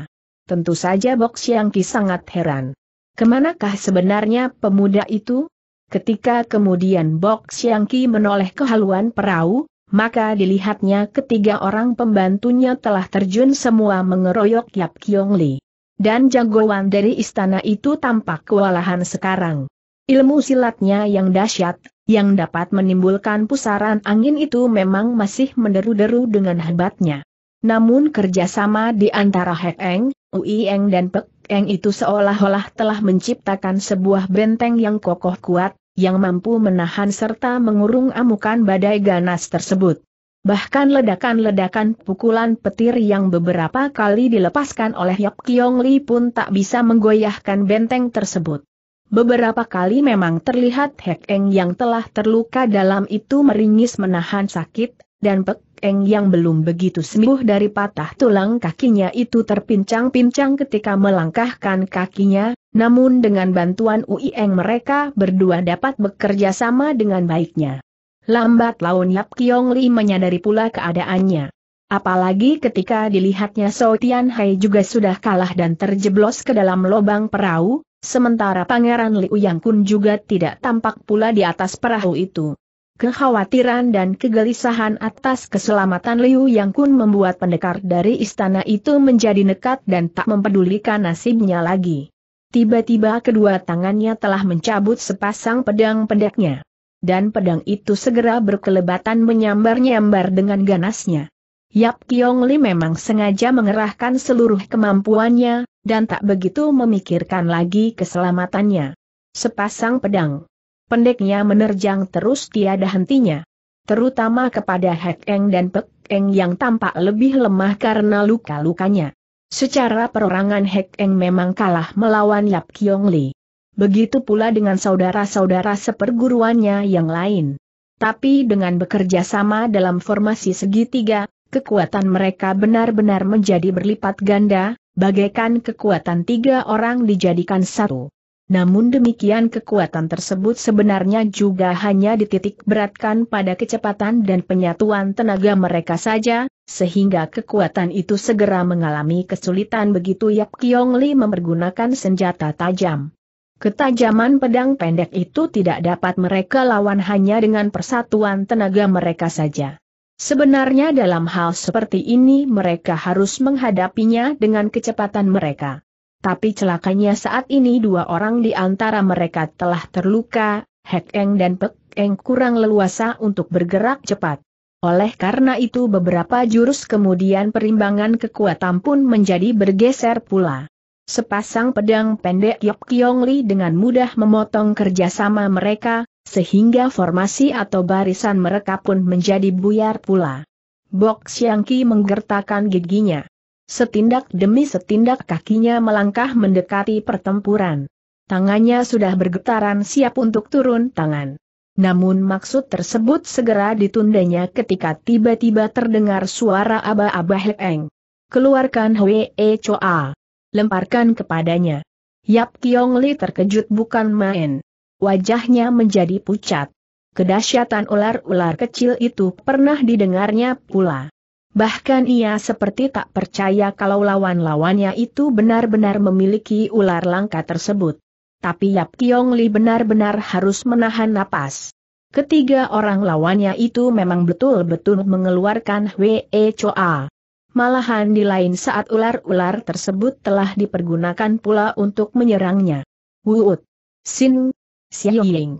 Tentu saja Bok Ki sangat heran. Kemanakah sebenarnya pemuda itu? Ketika kemudian Bok Ki menoleh ke haluan perahu, maka dilihatnya ketiga orang pembantunya telah terjun semua mengeroyok Yap Kiong Li. Dan jagoan dari istana itu tampak kewalahan sekarang. Ilmu silatnya yang dahsyat, yang dapat menimbulkan pusaran angin itu memang masih menderu-deru dengan hebatnya. Namun kerjasama di antara Hek Eng, Ui Eng dan Pek Eng itu seolah-olah telah menciptakan sebuah benteng yang kokoh kuat, yang mampu menahan serta mengurung amukan badai ganas tersebut. Bahkan ledakan-ledakan pukulan petir yang beberapa kali dilepaskan oleh Yap Kiong Li pun tak bisa menggoyahkan benteng tersebut. Beberapa kali memang terlihat Hek Eng yang telah terluka dalam itu meringis menahan sakit, dan Pek Eng yang belum begitu sembuh dari patah tulang kakinya itu terpincang-pincang ketika melangkahkan kakinya, namun dengan bantuan Ui Eng mereka berdua dapat bekerja sama dengan baiknya. Lambat laun Yap Kiong Li menyadari pula keadaannya. Apalagi ketika dilihatnya So Tian Hai juga sudah kalah dan terjeblos ke dalam lubang perahu, sementara Pangeran Liu Yang Kun juga tidak tampak pula di atas perahu itu. Kekhawatiran dan kegelisahan atas keselamatan Liu Yang Kun membuat pendekar dari istana itu menjadi nekat dan tak mempedulikan nasibnya lagi. Tiba-tiba kedua tangannya telah mencabut sepasang pedang pendeknya. Dan pedang itu segera berkelebatan menyambar-nyambar dengan ganasnya. Yap Kiong Li memang sengaja mengerahkan seluruh kemampuannya, dan tak begitu memikirkan lagi keselamatannya. Sepasang pedang. Pendeknya menerjang terus tiada hentinya. Terutama kepada Hek Eng dan Pek Eng yang tampak lebih lemah karena luka-lukanya. Secara perorangan Hek Eng memang kalah melawan Yap Kiong Li. Begitu pula dengan saudara-saudara seperguruannya yang lain. Tapi dengan bekerja sama dalam formasi segitiga, Kekuatan mereka benar-benar menjadi berlipat ganda, bagaikan kekuatan tiga orang dijadikan satu. Namun demikian kekuatan tersebut sebenarnya juga hanya dititik beratkan pada kecepatan dan penyatuan tenaga mereka saja, sehingga kekuatan itu segera mengalami kesulitan begitu Yap Kiong Li mempergunakan senjata tajam. Ketajaman pedang pendek itu tidak dapat mereka lawan hanya dengan persatuan tenaga mereka saja. Sebenarnya dalam hal seperti ini mereka harus menghadapinya dengan kecepatan mereka. Tapi celakanya saat ini dua orang di antara mereka telah terluka, Hek Eng dan Pek Eng kurang leluasa untuk bergerak cepat. Oleh karena itu beberapa jurus kemudian perimbangan kekuatan pun menjadi bergeser pula. Sepasang pedang pendek Yok Kiong Li dengan mudah memotong kerjasama mereka, sehingga formasi atau barisan mereka pun menjadi buyar pula. Bok Xiangqi menggertakkan giginya. Setindak demi setindak kakinya melangkah mendekati pertempuran. Tangannya sudah bergetaran siap untuk turun tangan. Namun maksud tersebut segera ditundanya ketika tiba-tiba terdengar suara aba-aba Heeng. Keluarkan Hwee Choa. Lemparkan kepadanya. Yap Kiong Li terkejut bukan main. Wajahnya menjadi pucat. Kedahsyatan ular-ular kecil itu pernah didengarnya pula. Bahkan ia seperti tak percaya kalau lawan-lawannya itu benar-benar memiliki ular langka tersebut. Tapi Yap Kiong Li benar-benar harus menahan napas. Ketiga orang lawannya itu memang betul-betul mengeluarkan Wee Choa. Malahan di lain saat ular-ular tersebut telah dipergunakan pula untuk menyerangnya. Wuut! Sin, Xiao Ying.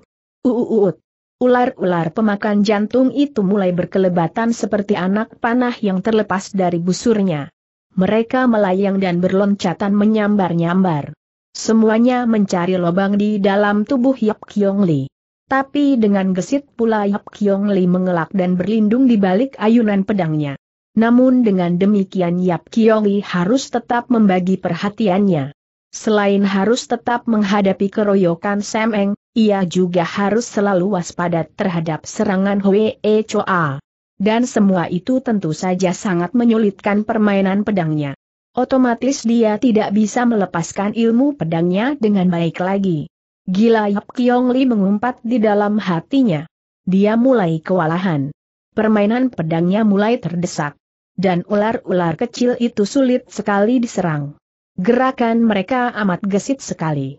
Ular-ular pemakan jantung itu mulai berkelebatan seperti anak panah yang terlepas dari busurnya. Mereka melayang dan berloncatan menyambar-nyambar. Semuanya mencari lubang di dalam tubuh Yap Kyong Li. Tapi dengan gesit pula Yap Kyong Li mengelak dan berlindung di balik ayunan pedangnya. Namun dengan demikian Yap Kyong Li harus tetap membagi perhatiannya. Selain harus tetap menghadapi keroyokan Semeng, ia juga harus selalu waspada terhadap serangan Hwee Choa. Dan semua itu tentu saja sangat menyulitkan permainan pedangnya. Otomatis dia tidak bisa melepaskan ilmu pedangnya dengan baik lagi. Gila Yap Kiong Li mengumpat di dalam hatinya. Dia mulai kewalahan. Permainan pedangnya mulai terdesak. Dan ular-ular kecil itu sulit sekali diserang. Gerakan mereka amat gesit sekali.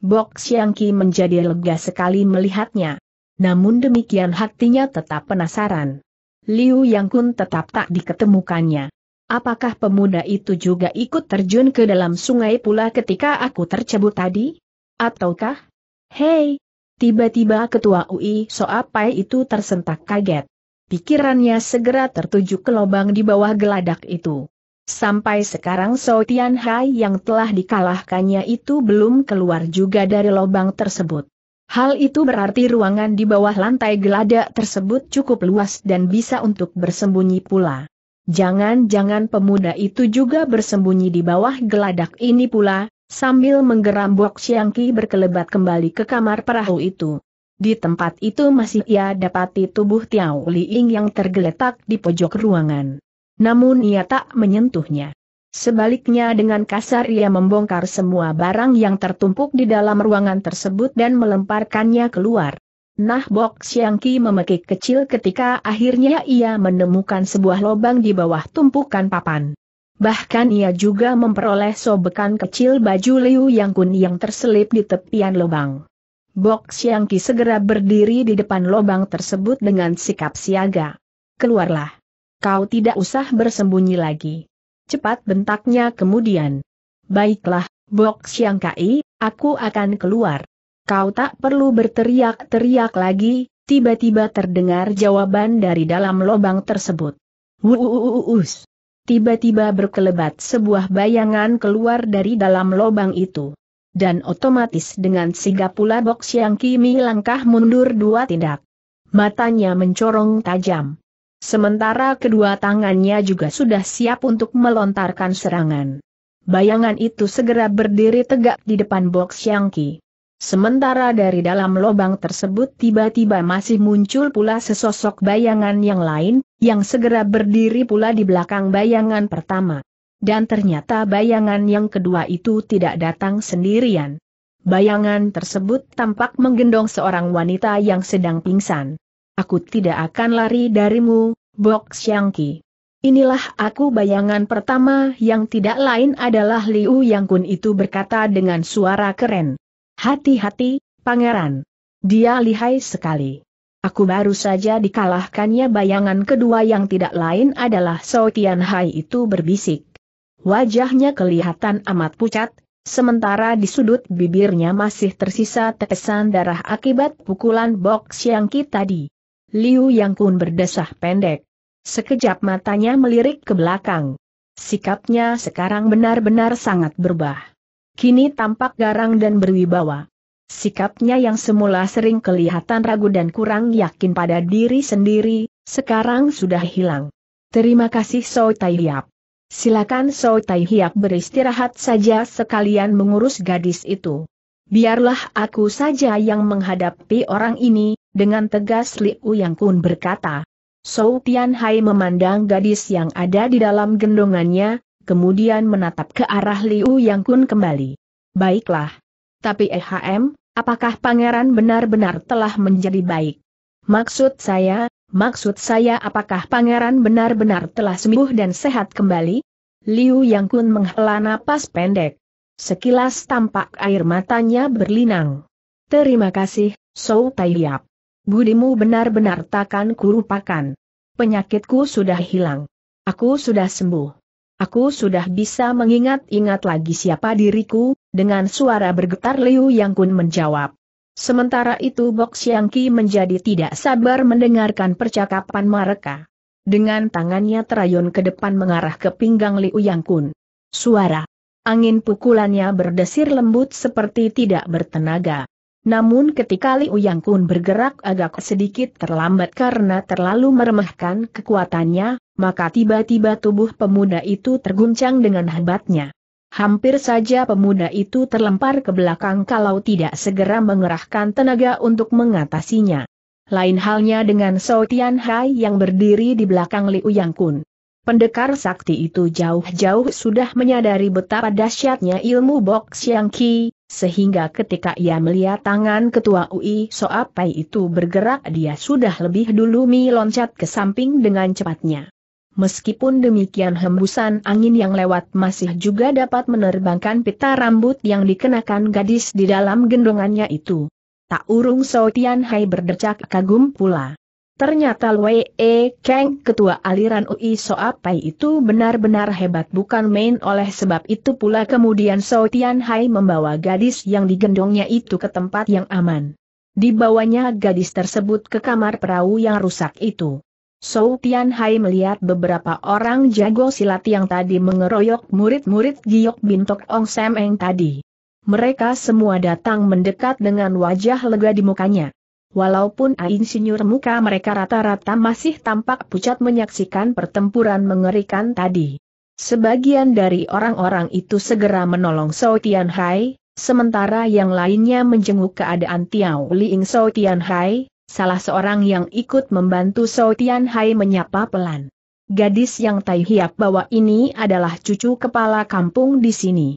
Bok Xiangqi menjadi lega sekali melihatnya. Namun demikian hatinya tetap penasaran. Liu Yang Kun tetap tak diketemukannya. Apakah pemuda itu juga ikut terjun ke dalam sungai pula ketika aku tercebur tadi? Ataukah? Hei! Tiba-tiba ketua UI Soapai itu tersentak kaget. Pikirannya segera tertuju ke lubang di bawah geladak itu. Sampai sekarang So Tian Hai yang telah dikalahkannya itu belum keluar juga dari lubang tersebut. Hal itu berarti ruangan di bawah lantai gelada tersebut cukup luas dan bisa untuk bersembunyi pula. Jangan-jangan pemuda itu juga bersembunyi di bawah geladak ini pula, sambil menggeram Bok Ki berkelebat kembali ke kamar perahu itu. Di tempat itu masih ia dapati tubuh Tiao Li Ying yang tergeletak di pojok ruangan. Namun ia tak menyentuhnya. Sebaliknya dengan kasar ia membongkar semua barang yang tertumpuk di dalam ruangan tersebut dan melemparkannya keluar. Nah Bok Xiangki memekik kecil ketika akhirnya ia menemukan sebuah lubang di bawah tumpukan papan. Bahkan ia juga memperoleh sobekan kecil baju Liu Yang Kun yang terselip di tepian lubang. Bok Xiangki segera berdiri di depan lubang tersebut dengan sikap siaga. Keluarlah. Kau tidak usah bersembunyi lagi. Cepat bentaknya kemudian. Baiklah, Bok Siang Kai, aku akan keluar. Kau tak perlu berteriak-teriak lagi, tiba-tiba terdengar jawaban dari dalam lubang tersebut. Wuuuus. Tiba-tiba berkelebat sebuah bayangan keluar dari dalam lubang itu. Dan otomatis dengan sigap pula Bok Siang Kimi langkah mundur dua tindak. Matanya mencorong tajam. Sementara kedua tangannya juga sudah siap untuk melontarkan serangan. Bayangan itu segera berdiri tegak di depan box Yangki. Sementara dari dalam lubang tersebut tiba-tiba masih muncul pula sesosok bayangan yang lain, yang segera berdiri pula di belakang bayangan pertama. Dan ternyata bayangan yang kedua itu tidak datang sendirian. Bayangan tersebut tampak menggendong seorang wanita yang sedang pingsan. Aku tidak akan lari darimu, Bok Xiangqi. Inilah aku bayangan pertama yang tidak lain adalah Liu Yang Kun itu berkata dengan suara keren. Hati-hati, pangeran. Dia lihai sekali. Aku baru saja dikalahkannya bayangan kedua yang tidak lain adalah So Tian Hai itu berbisik. Wajahnya kelihatan amat pucat, sementara di sudut bibirnya masih tersisa tetesan darah akibat pukulan Bok yang tadi. Liu Yang Kun berdesah pendek. Sekejap matanya melirik ke belakang. Sikapnya sekarang benar-benar sangat berubah. Kini tampak garang dan berwibawa. Sikapnya yang semula sering kelihatan ragu dan kurang yakin pada diri sendiri, sekarang sudah hilang. Terima kasih So Tai Hiap. Silakan So Tai Hiap beristirahat saja sekalian mengurus gadis itu. Biarlah aku saja yang menghadapi orang ini, dengan tegas Liu Yang Kun berkata, Sou Tian Hai memandang gadis yang ada di dalam gendongannya, kemudian menatap ke arah Liu Yang Kun kembali. Baiklah. Tapi EHM, apakah pangeran benar-benar telah menjadi baik? Maksud saya, maksud saya apakah pangeran benar-benar telah sembuh dan sehat kembali? Liu Yang Kun menghela napas pendek. Sekilas tampak air matanya berlinang. Terima kasih, Sou Taiyap budimu benar-benar takkan kurupakan. Penyakitku sudah hilang. Aku sudah sembuh. Aku sudah bisa mengingat-ingat lagi siapa diriku, dengan suara bergetar Liu Yang Kun menjawab. Sementara itu Bok Siang Ki menjadi tidak sabar mendengarkan percakapan mereka. Dengan tangannya terayun ke depan mengarah ke pinggang Liu Yang Kun. Suara angin pukulannya berdesir lembut seperti tidak bertenaga. Namun ketika Liu Yang Kun bergerak agak sedikit terlambat karena terlalu meremehkan kekuatannya, maka tiba-tiba tubuh pemuda itu terguncang dengan hebatnya. Hampir saja pemuda itu terlempar ke belakang kalau tidak segera mengerahkan tenaga untuk mengatasinya. Lain halnya dengan Sou Tian Hai yang berdiri di belakang Liu Yang Kun. Pendekar sakti itu jauh-jauh sudah menyadari betapa dahsyatnya ilmu Bok Xiang Qi, sehingga ketika ia melihat tangan ketua UI Soapai itu bergerak dia sudah lebih dulu meloncat ke samping dengan cepatnya. Meskipun demikian hembusan angin yang lewat masih juga dapat menerbangkan pita rambut yang dikenakan gadis di dalam gendongannya itu. Tak urung Sotian Hai berdecak kagum pula. Ternyata Wei E Kang, ketua aliran UI Soapai itu benar-benar hebat bukan main oleh sebab itu pula kemudian So Tian Hai membawa gadis yang digendongnya itu ke tempat yang aman. Dibawanya gadis tersebut ke kamar perahu yang rusak itu. So Tian Hai melihat beberapa orang jago silat yang tadi mengeroyok murid-murid Giok Bintok Ong Sam Eng tadi. Mereka semua datang mendekat dengan wajah lega di mukanya. Walaupun insinyur muka mereka rata-rata masih tampak pucat menyaksikan pertempuran mengerikan tadi. Sebagian dari orang-orang itu segera menolong Sao Tianhai, sementara yang lainnya menjenguk keadaan Tiao Liing Sao Tianhai, salah seorang yang ikut membantu Sao Tianhai menyapa pelan. Gadis yang Tai Hiap bawa ini adalah cucu kepala kampung di sini.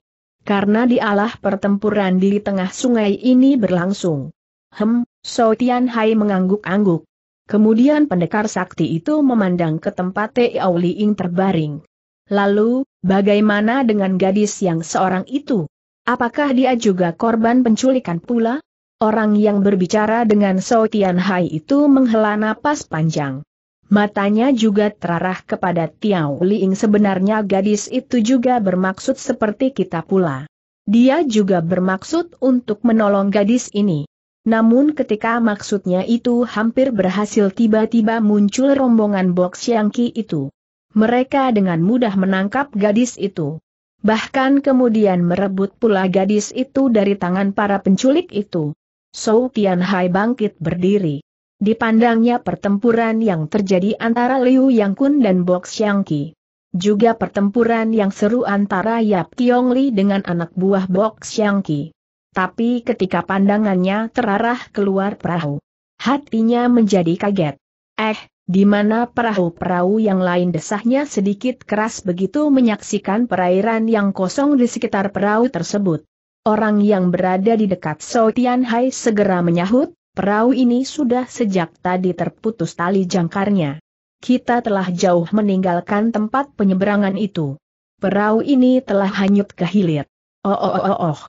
Karena dialah pertempuran di tengah sungai ini berlangsung. Hem, So Tian Hai mengangguk-angguk. Kemudian pendekar sakti itu memandang ke tempat Auli Liing terbaring. Lalu, bagaimana dengan gadis yang seorang itu? Apakah dia juga korban penculikan pula? Orang yang berbicara dengan So Tian Hai itu menghela napas panjang. Matanya juga terarah kepada Tiao Liing sebenarnya gadis itu juga bermaksud seperti kita pula. Dia juga bermaksud untuk menolong gadis ini. Namun ketika maksudnya itu hampir berhasil tiba-tiba muncul rombongan box Yangki itu. Mereka dengan mudah menangkap gadis itu. Bahkan kemudian merebut pula gadis itu dari tangan para penculik itu. Sou Tian Hai bangkit berdiri. Dipandangnya pertempuran yang terjadi antara Liu Yang Kun dan Box Yangki. Juga pertempuran yang seru antara Yap Kiong Li dengan anak buah Box Yangki tapi ketika pandangannya terarah keluar perahu. Hatinya menjadi kaget. Eh, di mana perahu-perahu yang lain desahnya sedikit keras begitu menyaksikan perairan yang kosong di sekitar perahu tersebut. Orang yang berada di dekat So Tian Hai segera menyahut, perahu ini sudah sejak tadi terputus tali jangkarnya. Kita telah jauh meninggalkan tempat penyeberangan itu. Perahu ini telah hanyut ke hilir. Oh oh oh oh. oh.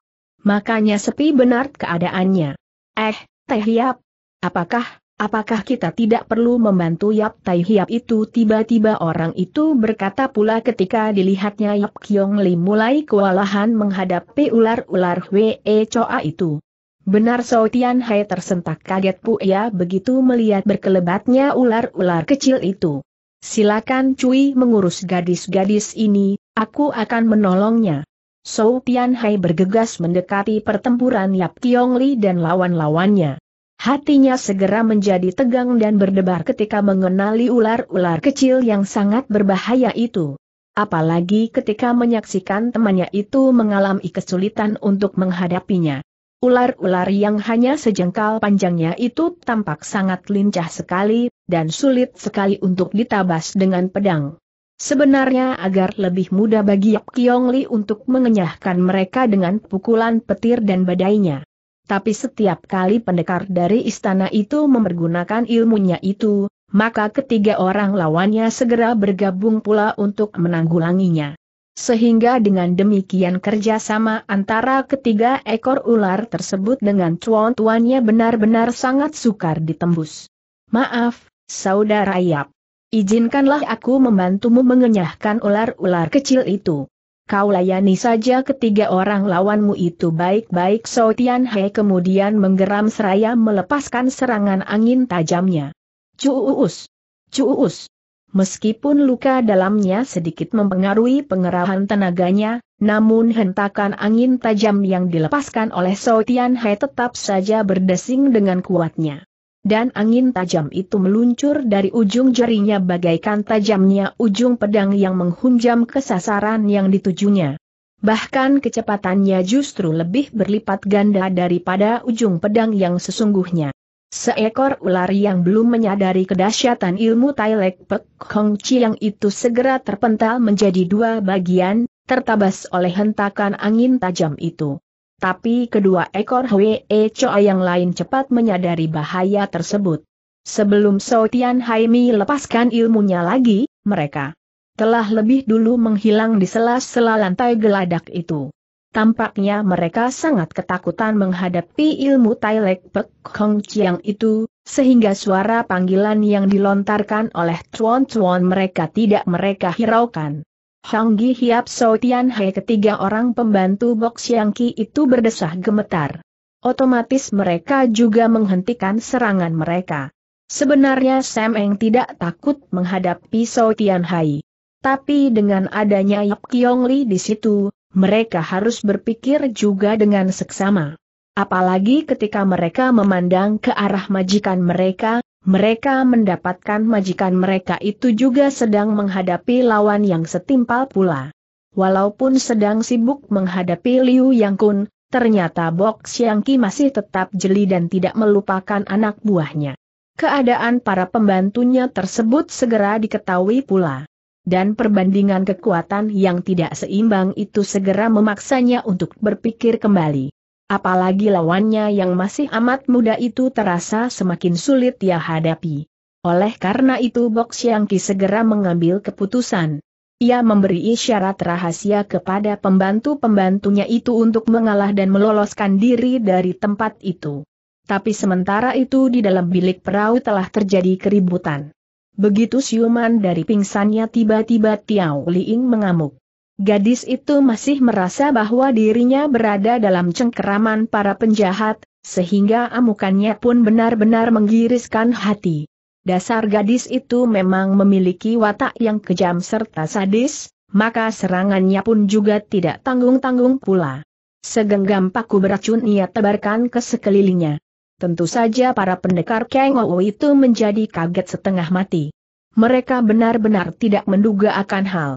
Makanya sepi benar keadaannya. Eh, Teh Hiap, apakah, apakah kita tidak perlu membantu Yap Tai Hiap itu? Tiba-tiba orang itu berkata pula ketika dilihatnya Yap Kiong Li mulai kewalahan menghadapi ular-ular Wee Choa itu. Benar So Tian Hai tersentak kaget Puya begitu melihat berkelebatnya ular-ular kecil itu. Silakan Cui mengurus gadis-gadis ini, aku akan menolongnya. Sou Tianhai bergegas mendekati pertempuran Yap Li dan lawan-lawannya. Hatinya segera menjadi tegang dan berdebar ketika mengenali ular-ular kecil yang sangat berbahaya itu. Apalagi ketika menyaksikan temannya itu mengalami kesulitan untuk menghadapinya. Ular-ular yang hanya sejengkal panjangnya itu tampak sangat lincah sekali, dan sulit sekali untuk ditabas dengan pedang. Sebenarnya agar lebih mudah bagi Yap Kiong Li untuk mengenyahkan mereka dengan pukulan petir dan badainya. Tapi setiap kali pendekar dari istana itu mempergunakan ilmunya itu, maka ketiga orang lawannya segera bergabung pula untuk menanggulanginya. Sehingga dengan demikian kerjasama antara ketiga ekor ular tersebut dengan cuan tuannya benar-benar sangat sukar ditembus. Maaf, Saudara Yap. Izinkanlah aku membantumu mengenyahkan ular-ular kecil itu. Kau layani saja ketiga orang lawanmu itu baik-baik So Tian He kemudian menggeram seraya melepaskan serangan angin tajamnya. Cuus, cuus. Meskipun luka dalamnya sedikit mempengaruhi pengerahan tenaganya, namun hentakan angin tajam yang dilepaskan oleh So Tian He tetap saja berdesing dengan kuatnya dan angin tajam itu meluncur dari ujung jarinya bagaikan tajamnya ujung pedang yang menghunjam ke sasaran yang ditujunya. Bahkan kecepatannya justru lebih berlipat ganda daripada ujung pedang yang sesungguhnya. Seekor ular yang belum menyadari kedahsyatan ilmu Tailek Pek Hong Chiang itu segera terpental menjadi dua bagian, tertabas oleh hentakan angin tajam itu. Tapi kedua ekor Hwee Choa yang lain cepat menyadari bahaya tersebut. Sebelum So Tian lepaskan ilmunya lagi, mereka telah lebih dulu menghilang di sela-sela lantai geladak itu. Tampaknya mereka sangat ketakutan menghadapi ilmu Tai Lek Pek Hong Chiang itu, sehingga suara panggilan yang dilontarkan oleh cuan-cuan mereka tidak mereka hiraukan. Hanggi Hiap So Hai, ketiga orang pembantu Bok Siang Ki itu berdesah gemetar. Otomatis mereka juga menghentikan serangan mereka. Sebenarnya Sam Eng tidak takut menghadapi So Hai. Tapi dengan adanya Yap Kiong Li di situ, mereka harus berpikir juga dengan seksama. Apalagi ketika mereka memandang ke arah majikan mereka, mereka mendapatkan majikan mereka itu juga sedang menghadapi lawan yang setimpal pula. Walaupun sedang sibuk menghadapi Liu Yang Kun, ternyata Bok Xiang Ki masih tetap jeli dan tidak melupakan anak buahnya. Keadaan para pembantunya tersebut segera diketahui pula. Dan perbandingan kekuatan yang tidak seimbang itu segera memaksanya untuk berpikir kembali. Apalagi lawannya yang masih amat muda itu terasa semakin sulit ia hadapi. Oleh karena itu Box Ki segera mengambil keputusan. Ia memberi isyarat rahasia kepada pembantu-pembantunya itu untuk mengalah dan meloloskan diri dari tempat itu. Tapi sementara itu di dalam bilik perahu telah terjadi keributan. Begitu siuman dari pingsannya tiba-tiba Tiao Liing mengamuk. Gadis itu masih merasa bahwa dirinya berada dalam cengkeraman para penjahat, sehingga amukannya pun benar-benar menggiriskan hati. Dasar gadis itu memang memiliki watak yang kejam serta sadis, maka serangannya pun juga tidak tanggung-tanggung pula. Segenggam paku beracun ia tebarkan ke sekelilingnya. Tentu saja para pendekar Kang owo itu menjadi kaget setengah mati. Mereka benar-benar tidak menduga akan hal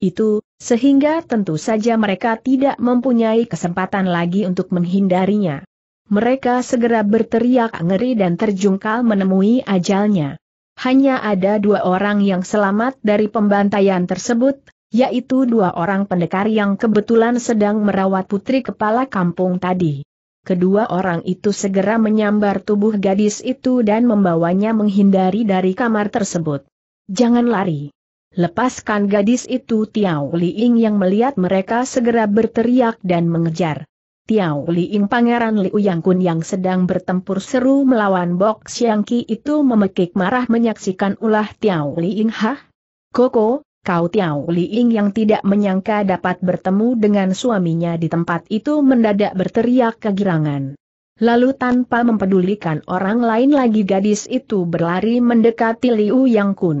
itu, sehingga tentu saja mereka tidak mempunyai kesempatan lagi untuk menghindarinya. Mereka segera berteriak ngeri dan terjungkal menemui ajalnya. Hanya ada dua orang yang selamat dari pembantaian tersebut, yaitu dua orang pendekar yang kebetulan sedang merawat putri kepala kampung tadi. Kedua orang itu segera menyambar tubuh gadis itu dan membawanya menghindari dari kamar tersebut. Jangan lari. Lepaskan gadis itu Tiao Liing yang melihat mereka segera berteriak dan mengejar. Tiao Liing Pangeran Liu Yang Kun yang sedang bertempur seru melawan Bok Xiang Ki itu memekik marah menyaksikan ulah Tiao Liing Hah? Koko, Kau Tiao Liing yang tidak menyangka dapat bertemu dengan suaminya di tempat itu mendadak berteriak kegirangan. Lalu tanpa mempedulikan orang lain lagi gadis itu berlari mendekati Liu Yang Kun.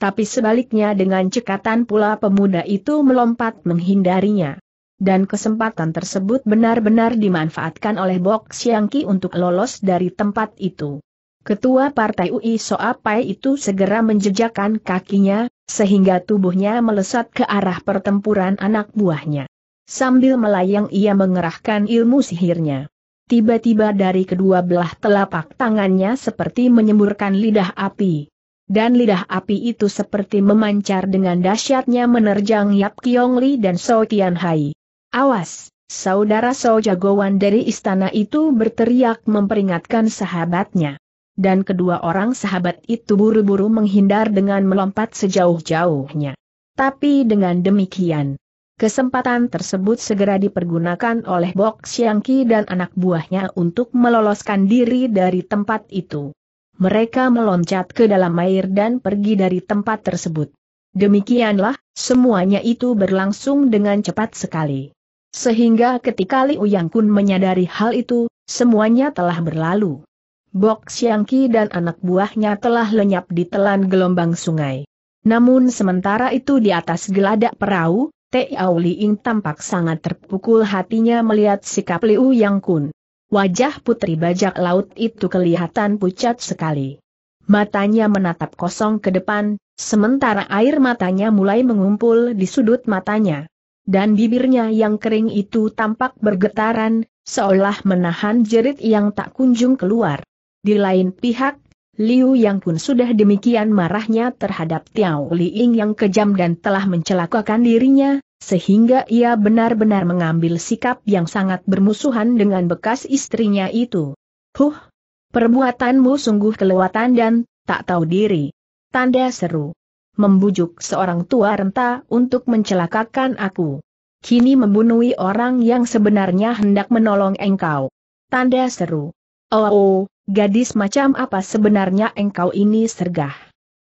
Tapi sebaliknya dengan cekatan pula pemuda itu melompat menghindarinya. Dan kesempatan tersebut benar-benar dimanfaatkan oleh Bok Siangki untuk lolos dari tempat itu. Ketua Partai UI Soapai itu segera menjejakkan kakinya, sehingga tubuhnya melesat ke arah pertempuran anak buahnya. Sambil melayang ia mengerahkan ilmu sihirnya. Tiba-tiba dari kedua belah telapak tangannya seperti menyemburkan lidah api dan lidah api itu seperti memancar dengan dahsyatnya menerjang Yap Kiong Li dan So Tian Hai. Awas, saudara So jagoan dari istana itu berteriak memperingatkan sahabatnya. Dan kedua orang sahabat itu buru-buru menghindar dengan melompat sejauh-jauhnya. Tapi dengan demikian, Kesempatan tersebut segera dipergunakan oleh Bok Xiangqi dan anak buahnya untuk meloloskan diri dari tempat itu mereka meloncat ke dalam air dan pergi dari tempat tersebut. Demikianlah, semuanya itu berlangsung dengan cepat sekali. Sehingga ketika Liu Yang Kun menyadari hal itu, semuanya telah berlalu. Bok Xiangqi dan anak buahnya telah lenyap di telan gelombang sungai. Namun sementara itu di atas geladak perahu, Tei Ing tampak sangat terpukul hatinya melihat sikap Liu Yang Kun. Wajah putri bajak laut itu kelihatan pucat sekali. Matanya menatap kosong ke depan, sementara air matanya mulai mengumpul di sudut matanya. Dan bibirnya yang kering itu tampak bergetaran, seolah menahan jerit yang tak kunjung keluar. Di lain pihak, Liu Yang pun sudah demikian marahnya terhadap Tiao Li Ying yang kejam dan telah mencelakakan dirinya, sehingga ia benar-benar mengambil sikap yang sangat bermusuhan dengan bekas istrinya itu. Huh, perbuatanmu sungguh kelewatan dan tak tahu diri. Tanda seru. Membujuk seorang tua renta untuk mencelakakan aku. Kini membunuhi orang yang sebenarnya hendak menolong engkau. Tanda seru. Oh, oh gadis macam apa sebenarnya engkau ini sergah?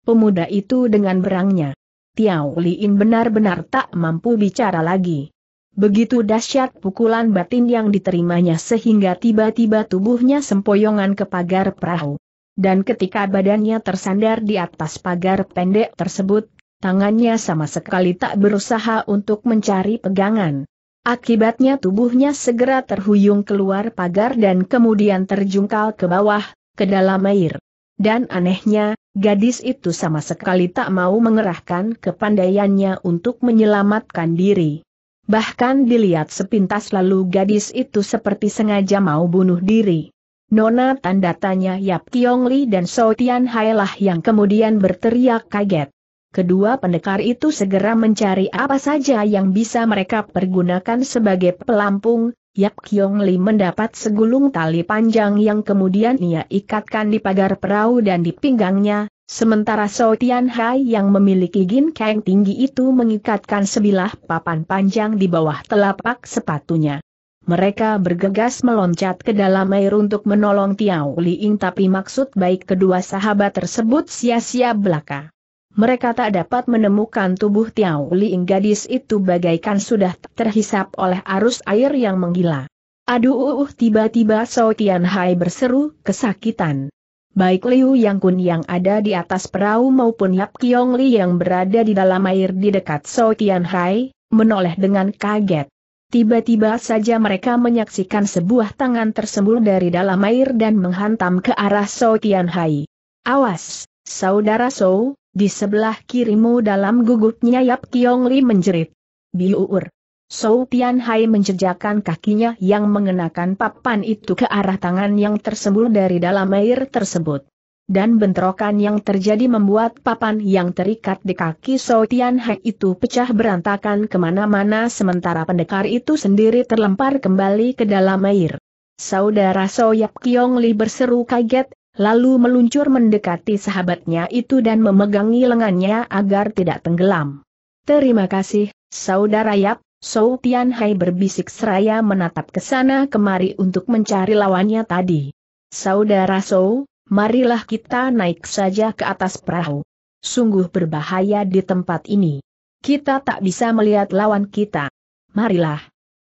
Pemuda itu dengan berangnya. Tiao Liin benar-benar tak mampu bicara lagi. Begitu dahsyat pukulan batin yang diterimanya sehingga tiba-tiba tubuhnya sempoyongan ke pagar perahu. Dan ketika badannya tersandar di atas pagar pendek tersebut, tangannya sama sekali tak berusaha untuk mencari pegangan. Akibatnya tubuhnya segera terhuyung keluar pagar dan kemudian terjungkal ke bawah, ke dalam air. Dan anehnya, Gadis itu sama sekali tak mau mengerahkan kepandaiannya untuk menyelamatkan diri. Bahkan dilihat sepintas lalu gadis itu seperti sengaja mau bunuh diri. Nona tanda tanya Yap Kiong Li dan So Tian lah yang kemudian berteriak kaget. Kedua pendekar itu segera mencari apa saja yang bisa mereka pergunakan sebagai pelampung, Yap Kiong Li mendapat segulung tali panjang yang kemudian ia ikatkan di pagar perahu dan di pinggangnya, sementara So Tian Hai yang memiliki keng tinggi itu mengikatkan sebilah papan panjang di bawah telapak sepatunya. Mereka bergegas meloncat ke dalam air untuk menolong Tiao Li Ing tapi maksud baik kedua sahabat tersebut sia-sia belaka mereka tak dapat menemukan tubuh Tiao Ling gadis itu bagaikan sudah terhisap oleh arus air yang menggila. Aduh uh, uh, tiba-tiba Sao Tian Hai berseru kesakitan. Baik Liu Yang Kun yang ada di atas perahu maupun Yap Kiong Li yang berada di dalam air di dekat Sao Tian Hai, menoleh dengan kaget. Tiba-tiba saja mereka menyaksikan sebuah tangan tersembul dari dalam air dan menghantam ke arah Sao Tian Hai. Awas, saudara Sao, di sebelah kirimu dalam gugupnya Yap Kiong Li menjerit. Biuur. Sou Tian Hai menjejakkan kakinya yang mengenakan papan itu ke arah tangan yang tersembul dari dalam air tersebut. Dan bentrokan yang terjadi membuat papan yang terikat di kaki Sou Tian Hai itu pecah berantakan kemana-mana sementara pendekar itu sendiri terlempar kembali ke dalam air. Saudara Soyap Kiong Li berseru kaget, lalu meluncur mendekati sahabatnya itu dan memegangi lengannya agar tidak tenggelam. Terima kasih, Saudara Yap, Sou Tian Hai berbisik seraya menatap ke sana kemari untuk mencari lawannya tadi. Saudara Sou, marilah kita naik saja ke atas perahu. Sungguh berbahaya di tempat ini. Kita tak bisa melihat lawan kita. Marilah.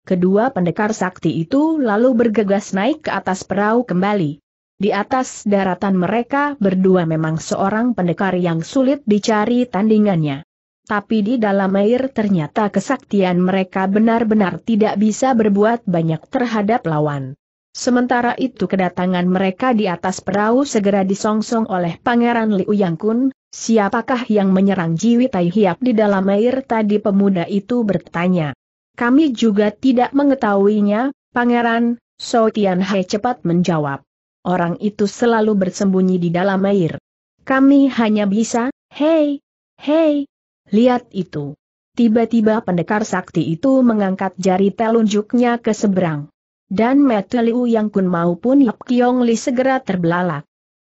Kedua pendekar sakti itu lalu bergegas naik ke atas perahu kembali. Di atas daratan mereka berdua memang seorang pendekar yang sulit dicari tandingannya. Tapi di dalam air ternyata kesaktian mereka benar-benar tidak bisa berbuat banyak terhadap lawan. Sementara itu kedatangan mereka di atas perahu segera disongsong oleh Pangeran Liu Yang Kun, siapakah yang menyerang Jiwi Tai Hiap di dalam air tadi pemuda itu bertanya. Kami juga tidak mengetahuinya, Pangeran, So Tian Hai cepat menjawab orang itu selalu bersembunyi di dalam air. Kami hanya bisa, hei, hei, lihat itu. Tiba-tiba pendekar sakti itu mengangkat jari telunjuknya ke seberang. Dan Mete Liu Yang Kun maupun Yap Kiong Li segera terbelalak.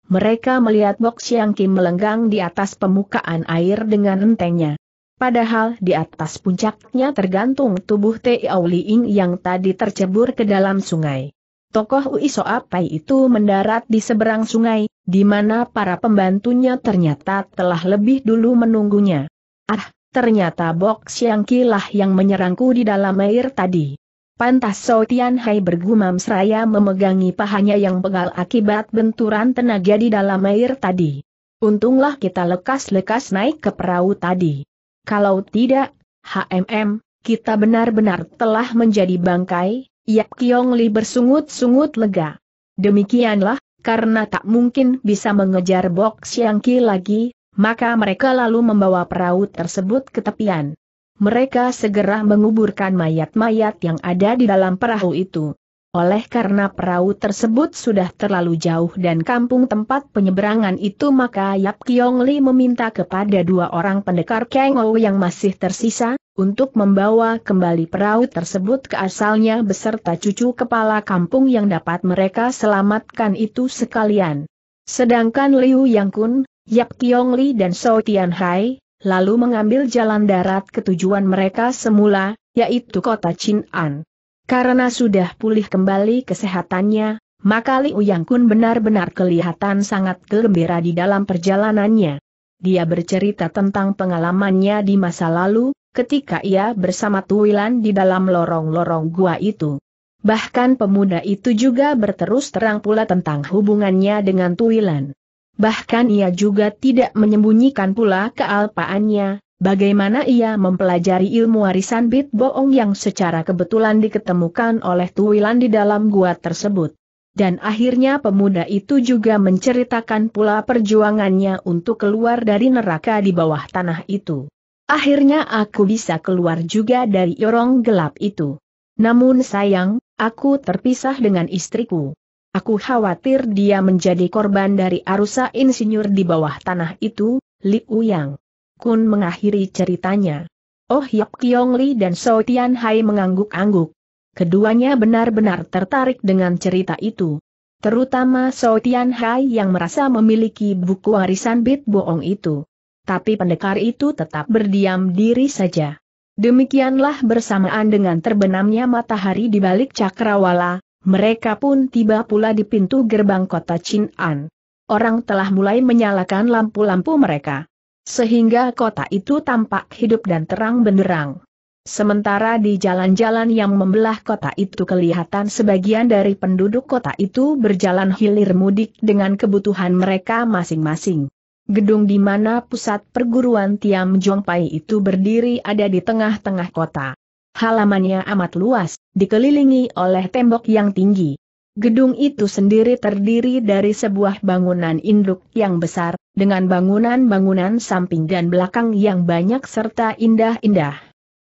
Mereka melihat Bok Siang Kim melenggang di atas permukaan air dengan entengnya. Padahal di atas puncaknya tergantung tubuh Teo Li Ying yang tadi tercebur ke dalam sungai. Tokoh Ui Soapai itu mendarat di seberang sungai, di mana para pembantunya ternyata telah lebih dulu menunggunya. Ah, ternyata Bok Siang Kilah yang menyerangku di dalam air tadi. Pantas So Tian Hai bergumam seraya memegangi pahanya yang pegal akibat benturan tenaga di dalam air tadi. Untunglah kita lekas-lekas naik ke perahu tadi. Kalau tidak, HMM, kita benar-benar telah menjadi bangkai, Yap Kiong Li bersungut-sungut lega. Demikianlah, karena tak mungkin bisa mengejar Bok Siang Ki lagi, maka mereka lalu membawa perahu tersebut ke tepian. Mereka segera menguburkan mayat-mayat yang ada di dalam perahu itu. Oleh karena perahu tersebut sudah terlalu jauh dan kampung tempat penyeberangan itu maka Yap Kiong Li meminta kepada dua orang pendekar Kang Ou yang masih tersisa, untuk membawa kembali perahu tersebut ke asalnya beserta cucu kepala kampung yang dapat mereka selamatkan itu sekalian. Sedangkan Liu Yang Kun, Yap Kiong Li dan So Tian Hai, lalu mengambil jalan darat ke tujuan mereka semula, yaitu kota Chin An. Karena sudah pulih kembali kesehatannya, maka Liu Yang Kun benar-benar kelihatan sangat gembira di dalam perjalanannya. Dia bercerita tentang pengalamannya di masa lalu, ketika ia bersama Tuwilan di dalam lorong-lorong gua itu. Bahkan pemuda itu juga berterus terang pula tentang hubungannya dengan Tuwilan. Bahkan ia juga tidak menyembunyikan pula kealpaannya, bagaimana ia mempelajari ilmu warisan Bit Boong yang secara kebetulan diketemukan oleh Tuwilan di dalam gua tersebut. Dan akhirnya pemuda itu juga menceritakan pula perjuangannya untuk keluar dari neraka di bawah tanah itu. Akhirnya aku bisa keluar juga dari yorong gelap itu. Namun sayang, aku terpisah dengan istriku. Aku khawatir dia menjadi korban dari arusa insinyur di bawah tanah itu, Li Uyang. Kun mengakhiri ceritanya. Oh Yap Kiong Li dan So Tian Hai mengangguk-angguk. Keduanya benar-benar tertarik dengan cerita itu. Terutama So Tian Hai yang merasa memiliki buku warisan bit boong itu. Tapi pendekar itu tetap berdiam diri saja. Demikianlah bersamaan dengan terbenamnya matahari di balik cakrawala, mereka pun tiba pula di pintu gerbang kota Chin'an. Orang telah mulai menyalakan lampu-lampu mereka sehingga kota itu tampak hidup dan terang benderang. Sementara di jalan-jalan yang membelah kota itu kelihatan sebagian dari penduduk kota itu berjalan hilir mudik dengan kebutuhan mereka masing-masing. Gedung di mana pusat perguruan Tiam Jongpai itu berdiri ada di tengah-tengah kota. Halamannya amat luas, dikelilingi oleh tembok yang tinggi. Gedung itu sendiri terdiri dari sebuah bangunan induk yang besar, dengan bangunan-bangunan samping dan belakang yang banyak serta indah-indah.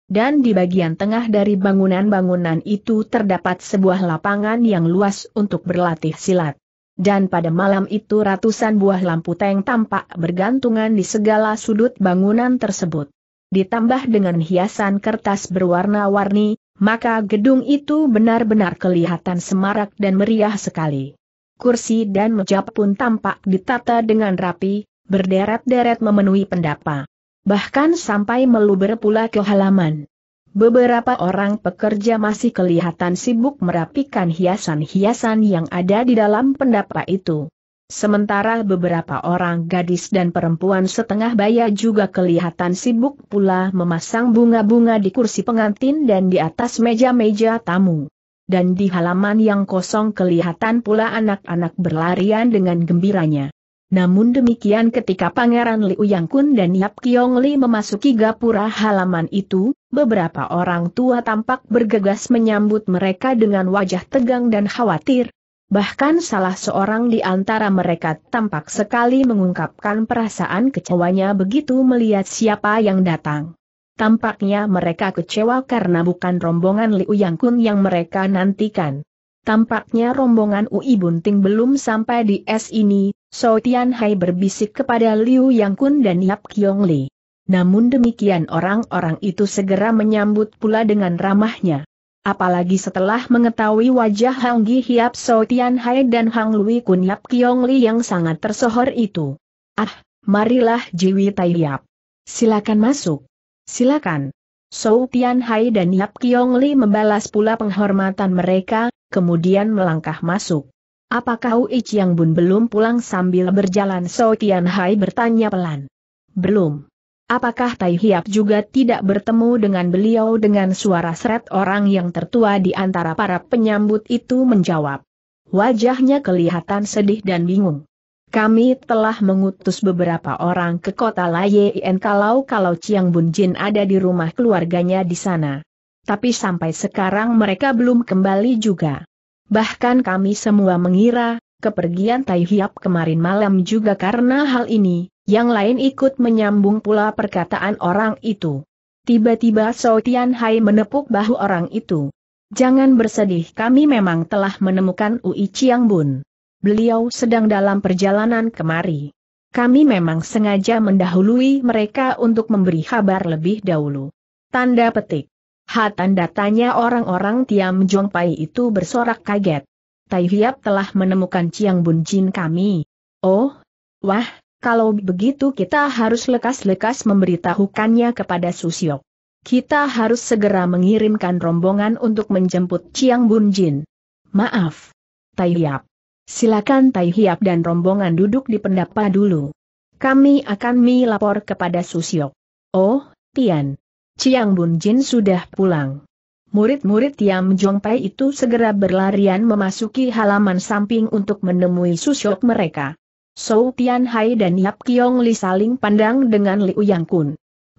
Dan di bagian tengah dari bangunan-bangunan itu terdapat sebuah lapangan yang luas untuk berlatih silat. Dan pada malam itu ratusan buah lampu teng tampak bergantungan di segala sudut bangunan tersebut. Ditambah dengan hiasan kertas berwarna-warni, maka gedung itu benar-benar kelihatan semarak dan meriah sekali. Kursi dan meja pun tampak ditata dengan rapi, berderet-deret memenuhi pendapa. Bahkan sampai meluber pula ke halaman. Beberapa orang pekerja masih kelihatan sibuk merapikan hiasan-hiasan yang ada di dalam pendapa itu. Sementara beberapa orang gadis dan perempuan setengah baya juga kelihatan sibuk pula memasang bunga-bunga di kursi pengantin dan di atas meja-meja tamu. Dan di halaman yang kosong kelihatan pula anak-anak berlarian dengan gembiranya. Namun demikian ketika Pangeran Liu Yang Kun dan Yap Kiong Li memasuki gapura halaman itu, beberapa orang tua tampak bergegas menyambut mereka dengan wajah tegang dan khawatir, Bahkan salah seorang di antara mereka tampak sekali mengungkapkan perasaan kecewanya begitu melihat siapa yang datang. Tampaknya mereka kecewa karena bukan rombongan Liu Yang Kun yang mereka nantikan. Tampaknya rombongan Ui Bunting belum sampai di es ini, So Tian Hai berbisik kepada Liu Yang Kun dan Yap Kiong Li. Namun demikian orang-orang itu segera menyambut pula dengan ramahnya. Apalagi setelah mengetahui wajah Hang Gi Hiap So Tian Hai dan Hang Lui Kun Yap Kiong Li yang sangat tersohor itu. Ah, marilah Jiwi Tai Yap. Silakan masuk. Silakan. So Tian Hai dan Yap Kiong Li membalas pula penghormatan mereka, kemudian melangkah masuk. Apakah Ui Chiang Bun belum pulang sambil berjalan So Tian Hai bertanya pelan. Belum. Apakah Tai Hiap juga tidak bertemu dengan beliau dengan suara seret orang yang tertua di antara para penyambut itu menjawab. Wajahnya kelihatan sedih dan bingung. Kami telah mengutus beberapa orang ke kota Layein kalau-kalau Chiang Bun Jin ada di rumah keluarganya di sana. Tapi sampai sekarang mereka belum kembali juga. Bahkan kami semua mengira, kepergian Tai Hiap kemarin malam juga karena hal ini, yang lain ikut menyambung pula perkataan orang itu. Tiba-tiba Sao Tian Hai menepuk bahu orang itu. Jangan bersedih kami memang telah menemukan Ui Chiang Bun. Beliau sedang dalam perjalanan kemari. Kami memang sengaja mendahului mereka untuk memberi kabar lebih dahulu. Tanda petik. Ha tanda tanya orang-orang Tiam Pai itu bersorak kaget. Tai Hiap telah menemukan Chiang Bun Jin kami. Oh, wah, kalau begitu kita harus lekas-lekas memberitahukannya kepada Susio. Kita harus segera mengirimkan rombongan untuk menjemput Chiang Bunjin. Maaf. Tai Hiap. Silakan Tai Hiap dan rombongan duduk di pendapa dulu. Kami akan melapor kepada Susio. Oh, Tian. Chiang Bunjin sudah pulang. Murid-murid Tiam Pai itu segera berlarian memasuki halaman samping untuk menemui Susio mereka. Sou Tian Hai dan Yap Kiong Li saling pandang dengan Liu Yang Kun.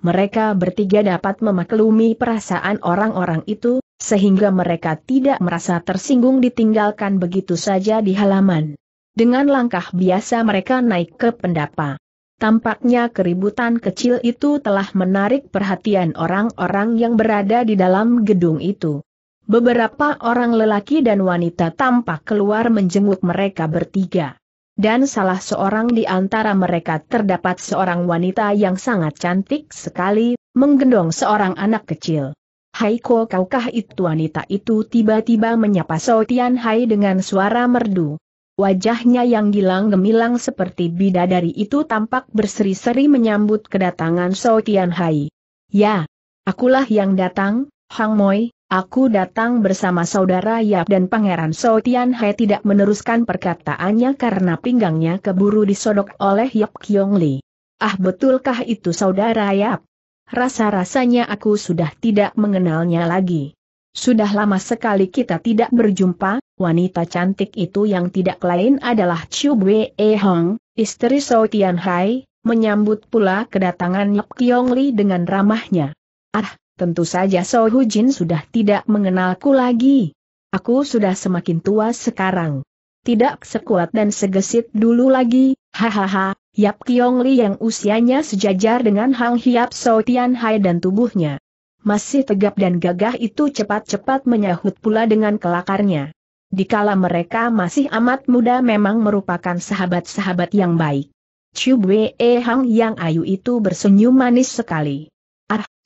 Mereka bertiga dapat memaklumi perasaan orang-orang itu, sehingga mereka tidak merasa tersinggung ditinggalkan begitu saja di halaman. Dengan langkah biasa mereka naik ke pendapa. Tampaknya keributan kecil itu telah menarik perhatian orang-orang yang berada di dalam gedung itu. Beberapa orang lelaki dan wanita tampak keluar menjenguk mereka bertiga dan salah seorang di antara mereka terdapat seorang wanita yang sangat cantik sekali, menggendong seorang anak kecil. Hai ko kaukah itu wanita itu tiba-tiba menyapa Sotian Hai dengan suara merdu. Wajahnya yang gilang gemilang seperti bidadari itu tampak berseri-seri menyambut kedatangan Sotian Hai. Ya, akulah yang datang, Hang Moi, Aku datang bersama saudara Yap dan Pangeran So Tian Hai tidak meneruskan perkataannya karena pinggangnya keburu disodok oleh Yap Kyong Li. Ah betulkah itu saudara Yap? Rasa-rasanya aku sudah tidak mengenalnya lagi. Sudah lama sekali kita tidak berjumpa, wanita cantik itu yang tidak lain adalah Chiu Wei e Hong, istri So Tian Hai, menyambut pula kedatangan Yap Kiong Li dengan ramahnya. Ah, Tentu saja So Hu Jin sudah tidak mengenalku lagi. Aku sudah semakin tua sekarang. Tidak sekuat dan segesit dulu lagi, hahaha, Yap Kiong Li yang usianya sejajar dengan Hang Hiap So Tian Hai dan tubuhnya. Masih tegap dan gagah itu cepat-cepat menyahut pula dengan kelakarnya. Dikala mereka masih amat muda memang merupakan sahabat-sahabat yang baik. Chu Wee Hang yang ayu itu bersenyum manis sekali.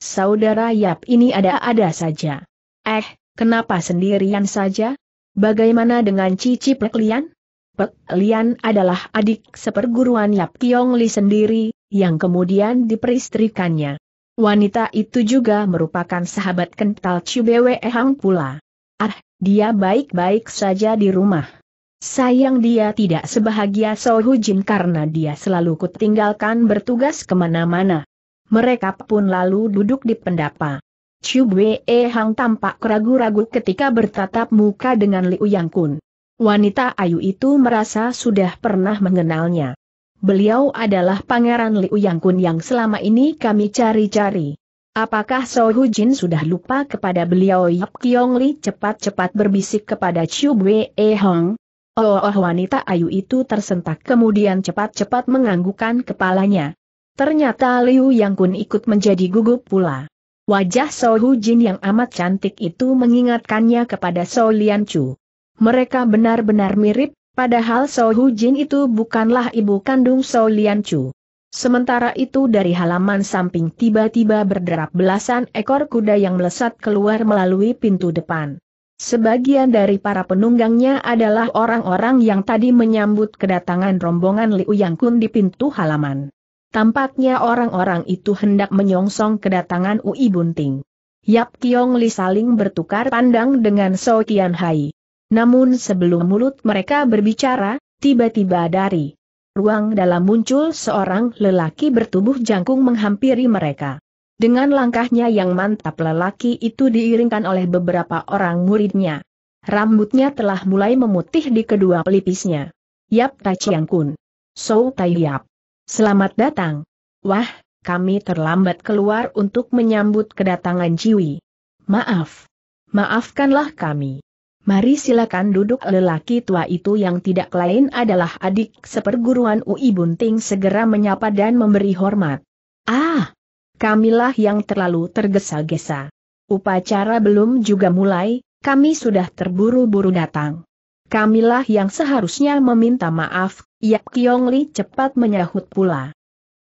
Saudara Yap ini ada-ada saja. Eh, kenapa sendirian saja? Bagaimana dengan Cici Pek Lian? Pek Lian adalah adik seperguruan Yap Kiong Li sendiri, yang kemudian diperistrikannya. Wanita itu juga merupakan sahabat kental Cibewe Hang pula. Ah, dia baik-baik saja di rumah. Sayang dia tidak sebahagia Sohu Jin karena dia selalu kutinggalkan bertugas kemana-mana. Mereka pun lalu duduk di pendapa. Chu Wei Hang tampak ragu-ragu ketika bertatap muka dengan Liu Yang Kun. Wanita ayu itu merasa sudah pernah mengenalnya. Beliau adalah pangeran Liu Yang Kun yang selama ini kami cari-cari. Apakah So Hu Jin sudah lupa kepada beliau Yap Kiong Li cepat-cepat berbisik kepada Chu Wei Hong? Oh, oh wanita ayu itu tersentak kemudian cepat-cepat menganggukkan kepalanya. Ternyata Liu Yang Kun ikut menjadi gugup pula. Wajah So Hu Jin yang amat cantik itu mengingatkannya kepada So Lian Chu. Mereka benar-benar mirip, padahal So Hu Jin itu bukanlah ibu kandung So Lian Chu. Sementara itu dari halaman samping tiba-tiba berderap belasan ekor kuda yang melesat keluar melalui pintu depan. Sebagian dari para penunggangnya adalah orang-orang yang tadi menyambut kedatangan rombongan Liu Yang Kun di pintu halaman. Tampaknya orang-orang itu hendak menyongsong kedatangan Ui Bunting. Yap Kiong Li saling bertukar pandang dengan So Kian Hai. Namun sebelum mulut mereka berbicara, tiba-tiba dari ruang dalam muncul seorang lelaki bertubuh jangkung menghampiri mereka. Dengan langkahnya yang mantap lelaki itu diiringkan oleh beberapa orang muridnya. Rambutnya telah mulai memutih di kedua pelipisnya. Yap Chiang Kun. So Tai Yap. Selamat datang. Wah, kami terlambat keluar untuk menyambut kedatangan Jiwi. Maaf. Maafkanlah kami. Mari silakan duduk lelaki tua itu yang tidak lain adalah adik seperguruan UI Bunting segera menyapa dan memberi hormat. Ah! Kamilah yang terlalu tergesa-gesa. Upacara belum juga mulai, kami sudah terburu-buru datang kamilah yang seharusnya meminta maaf, Yak Kiong Li cepat menyahut pula.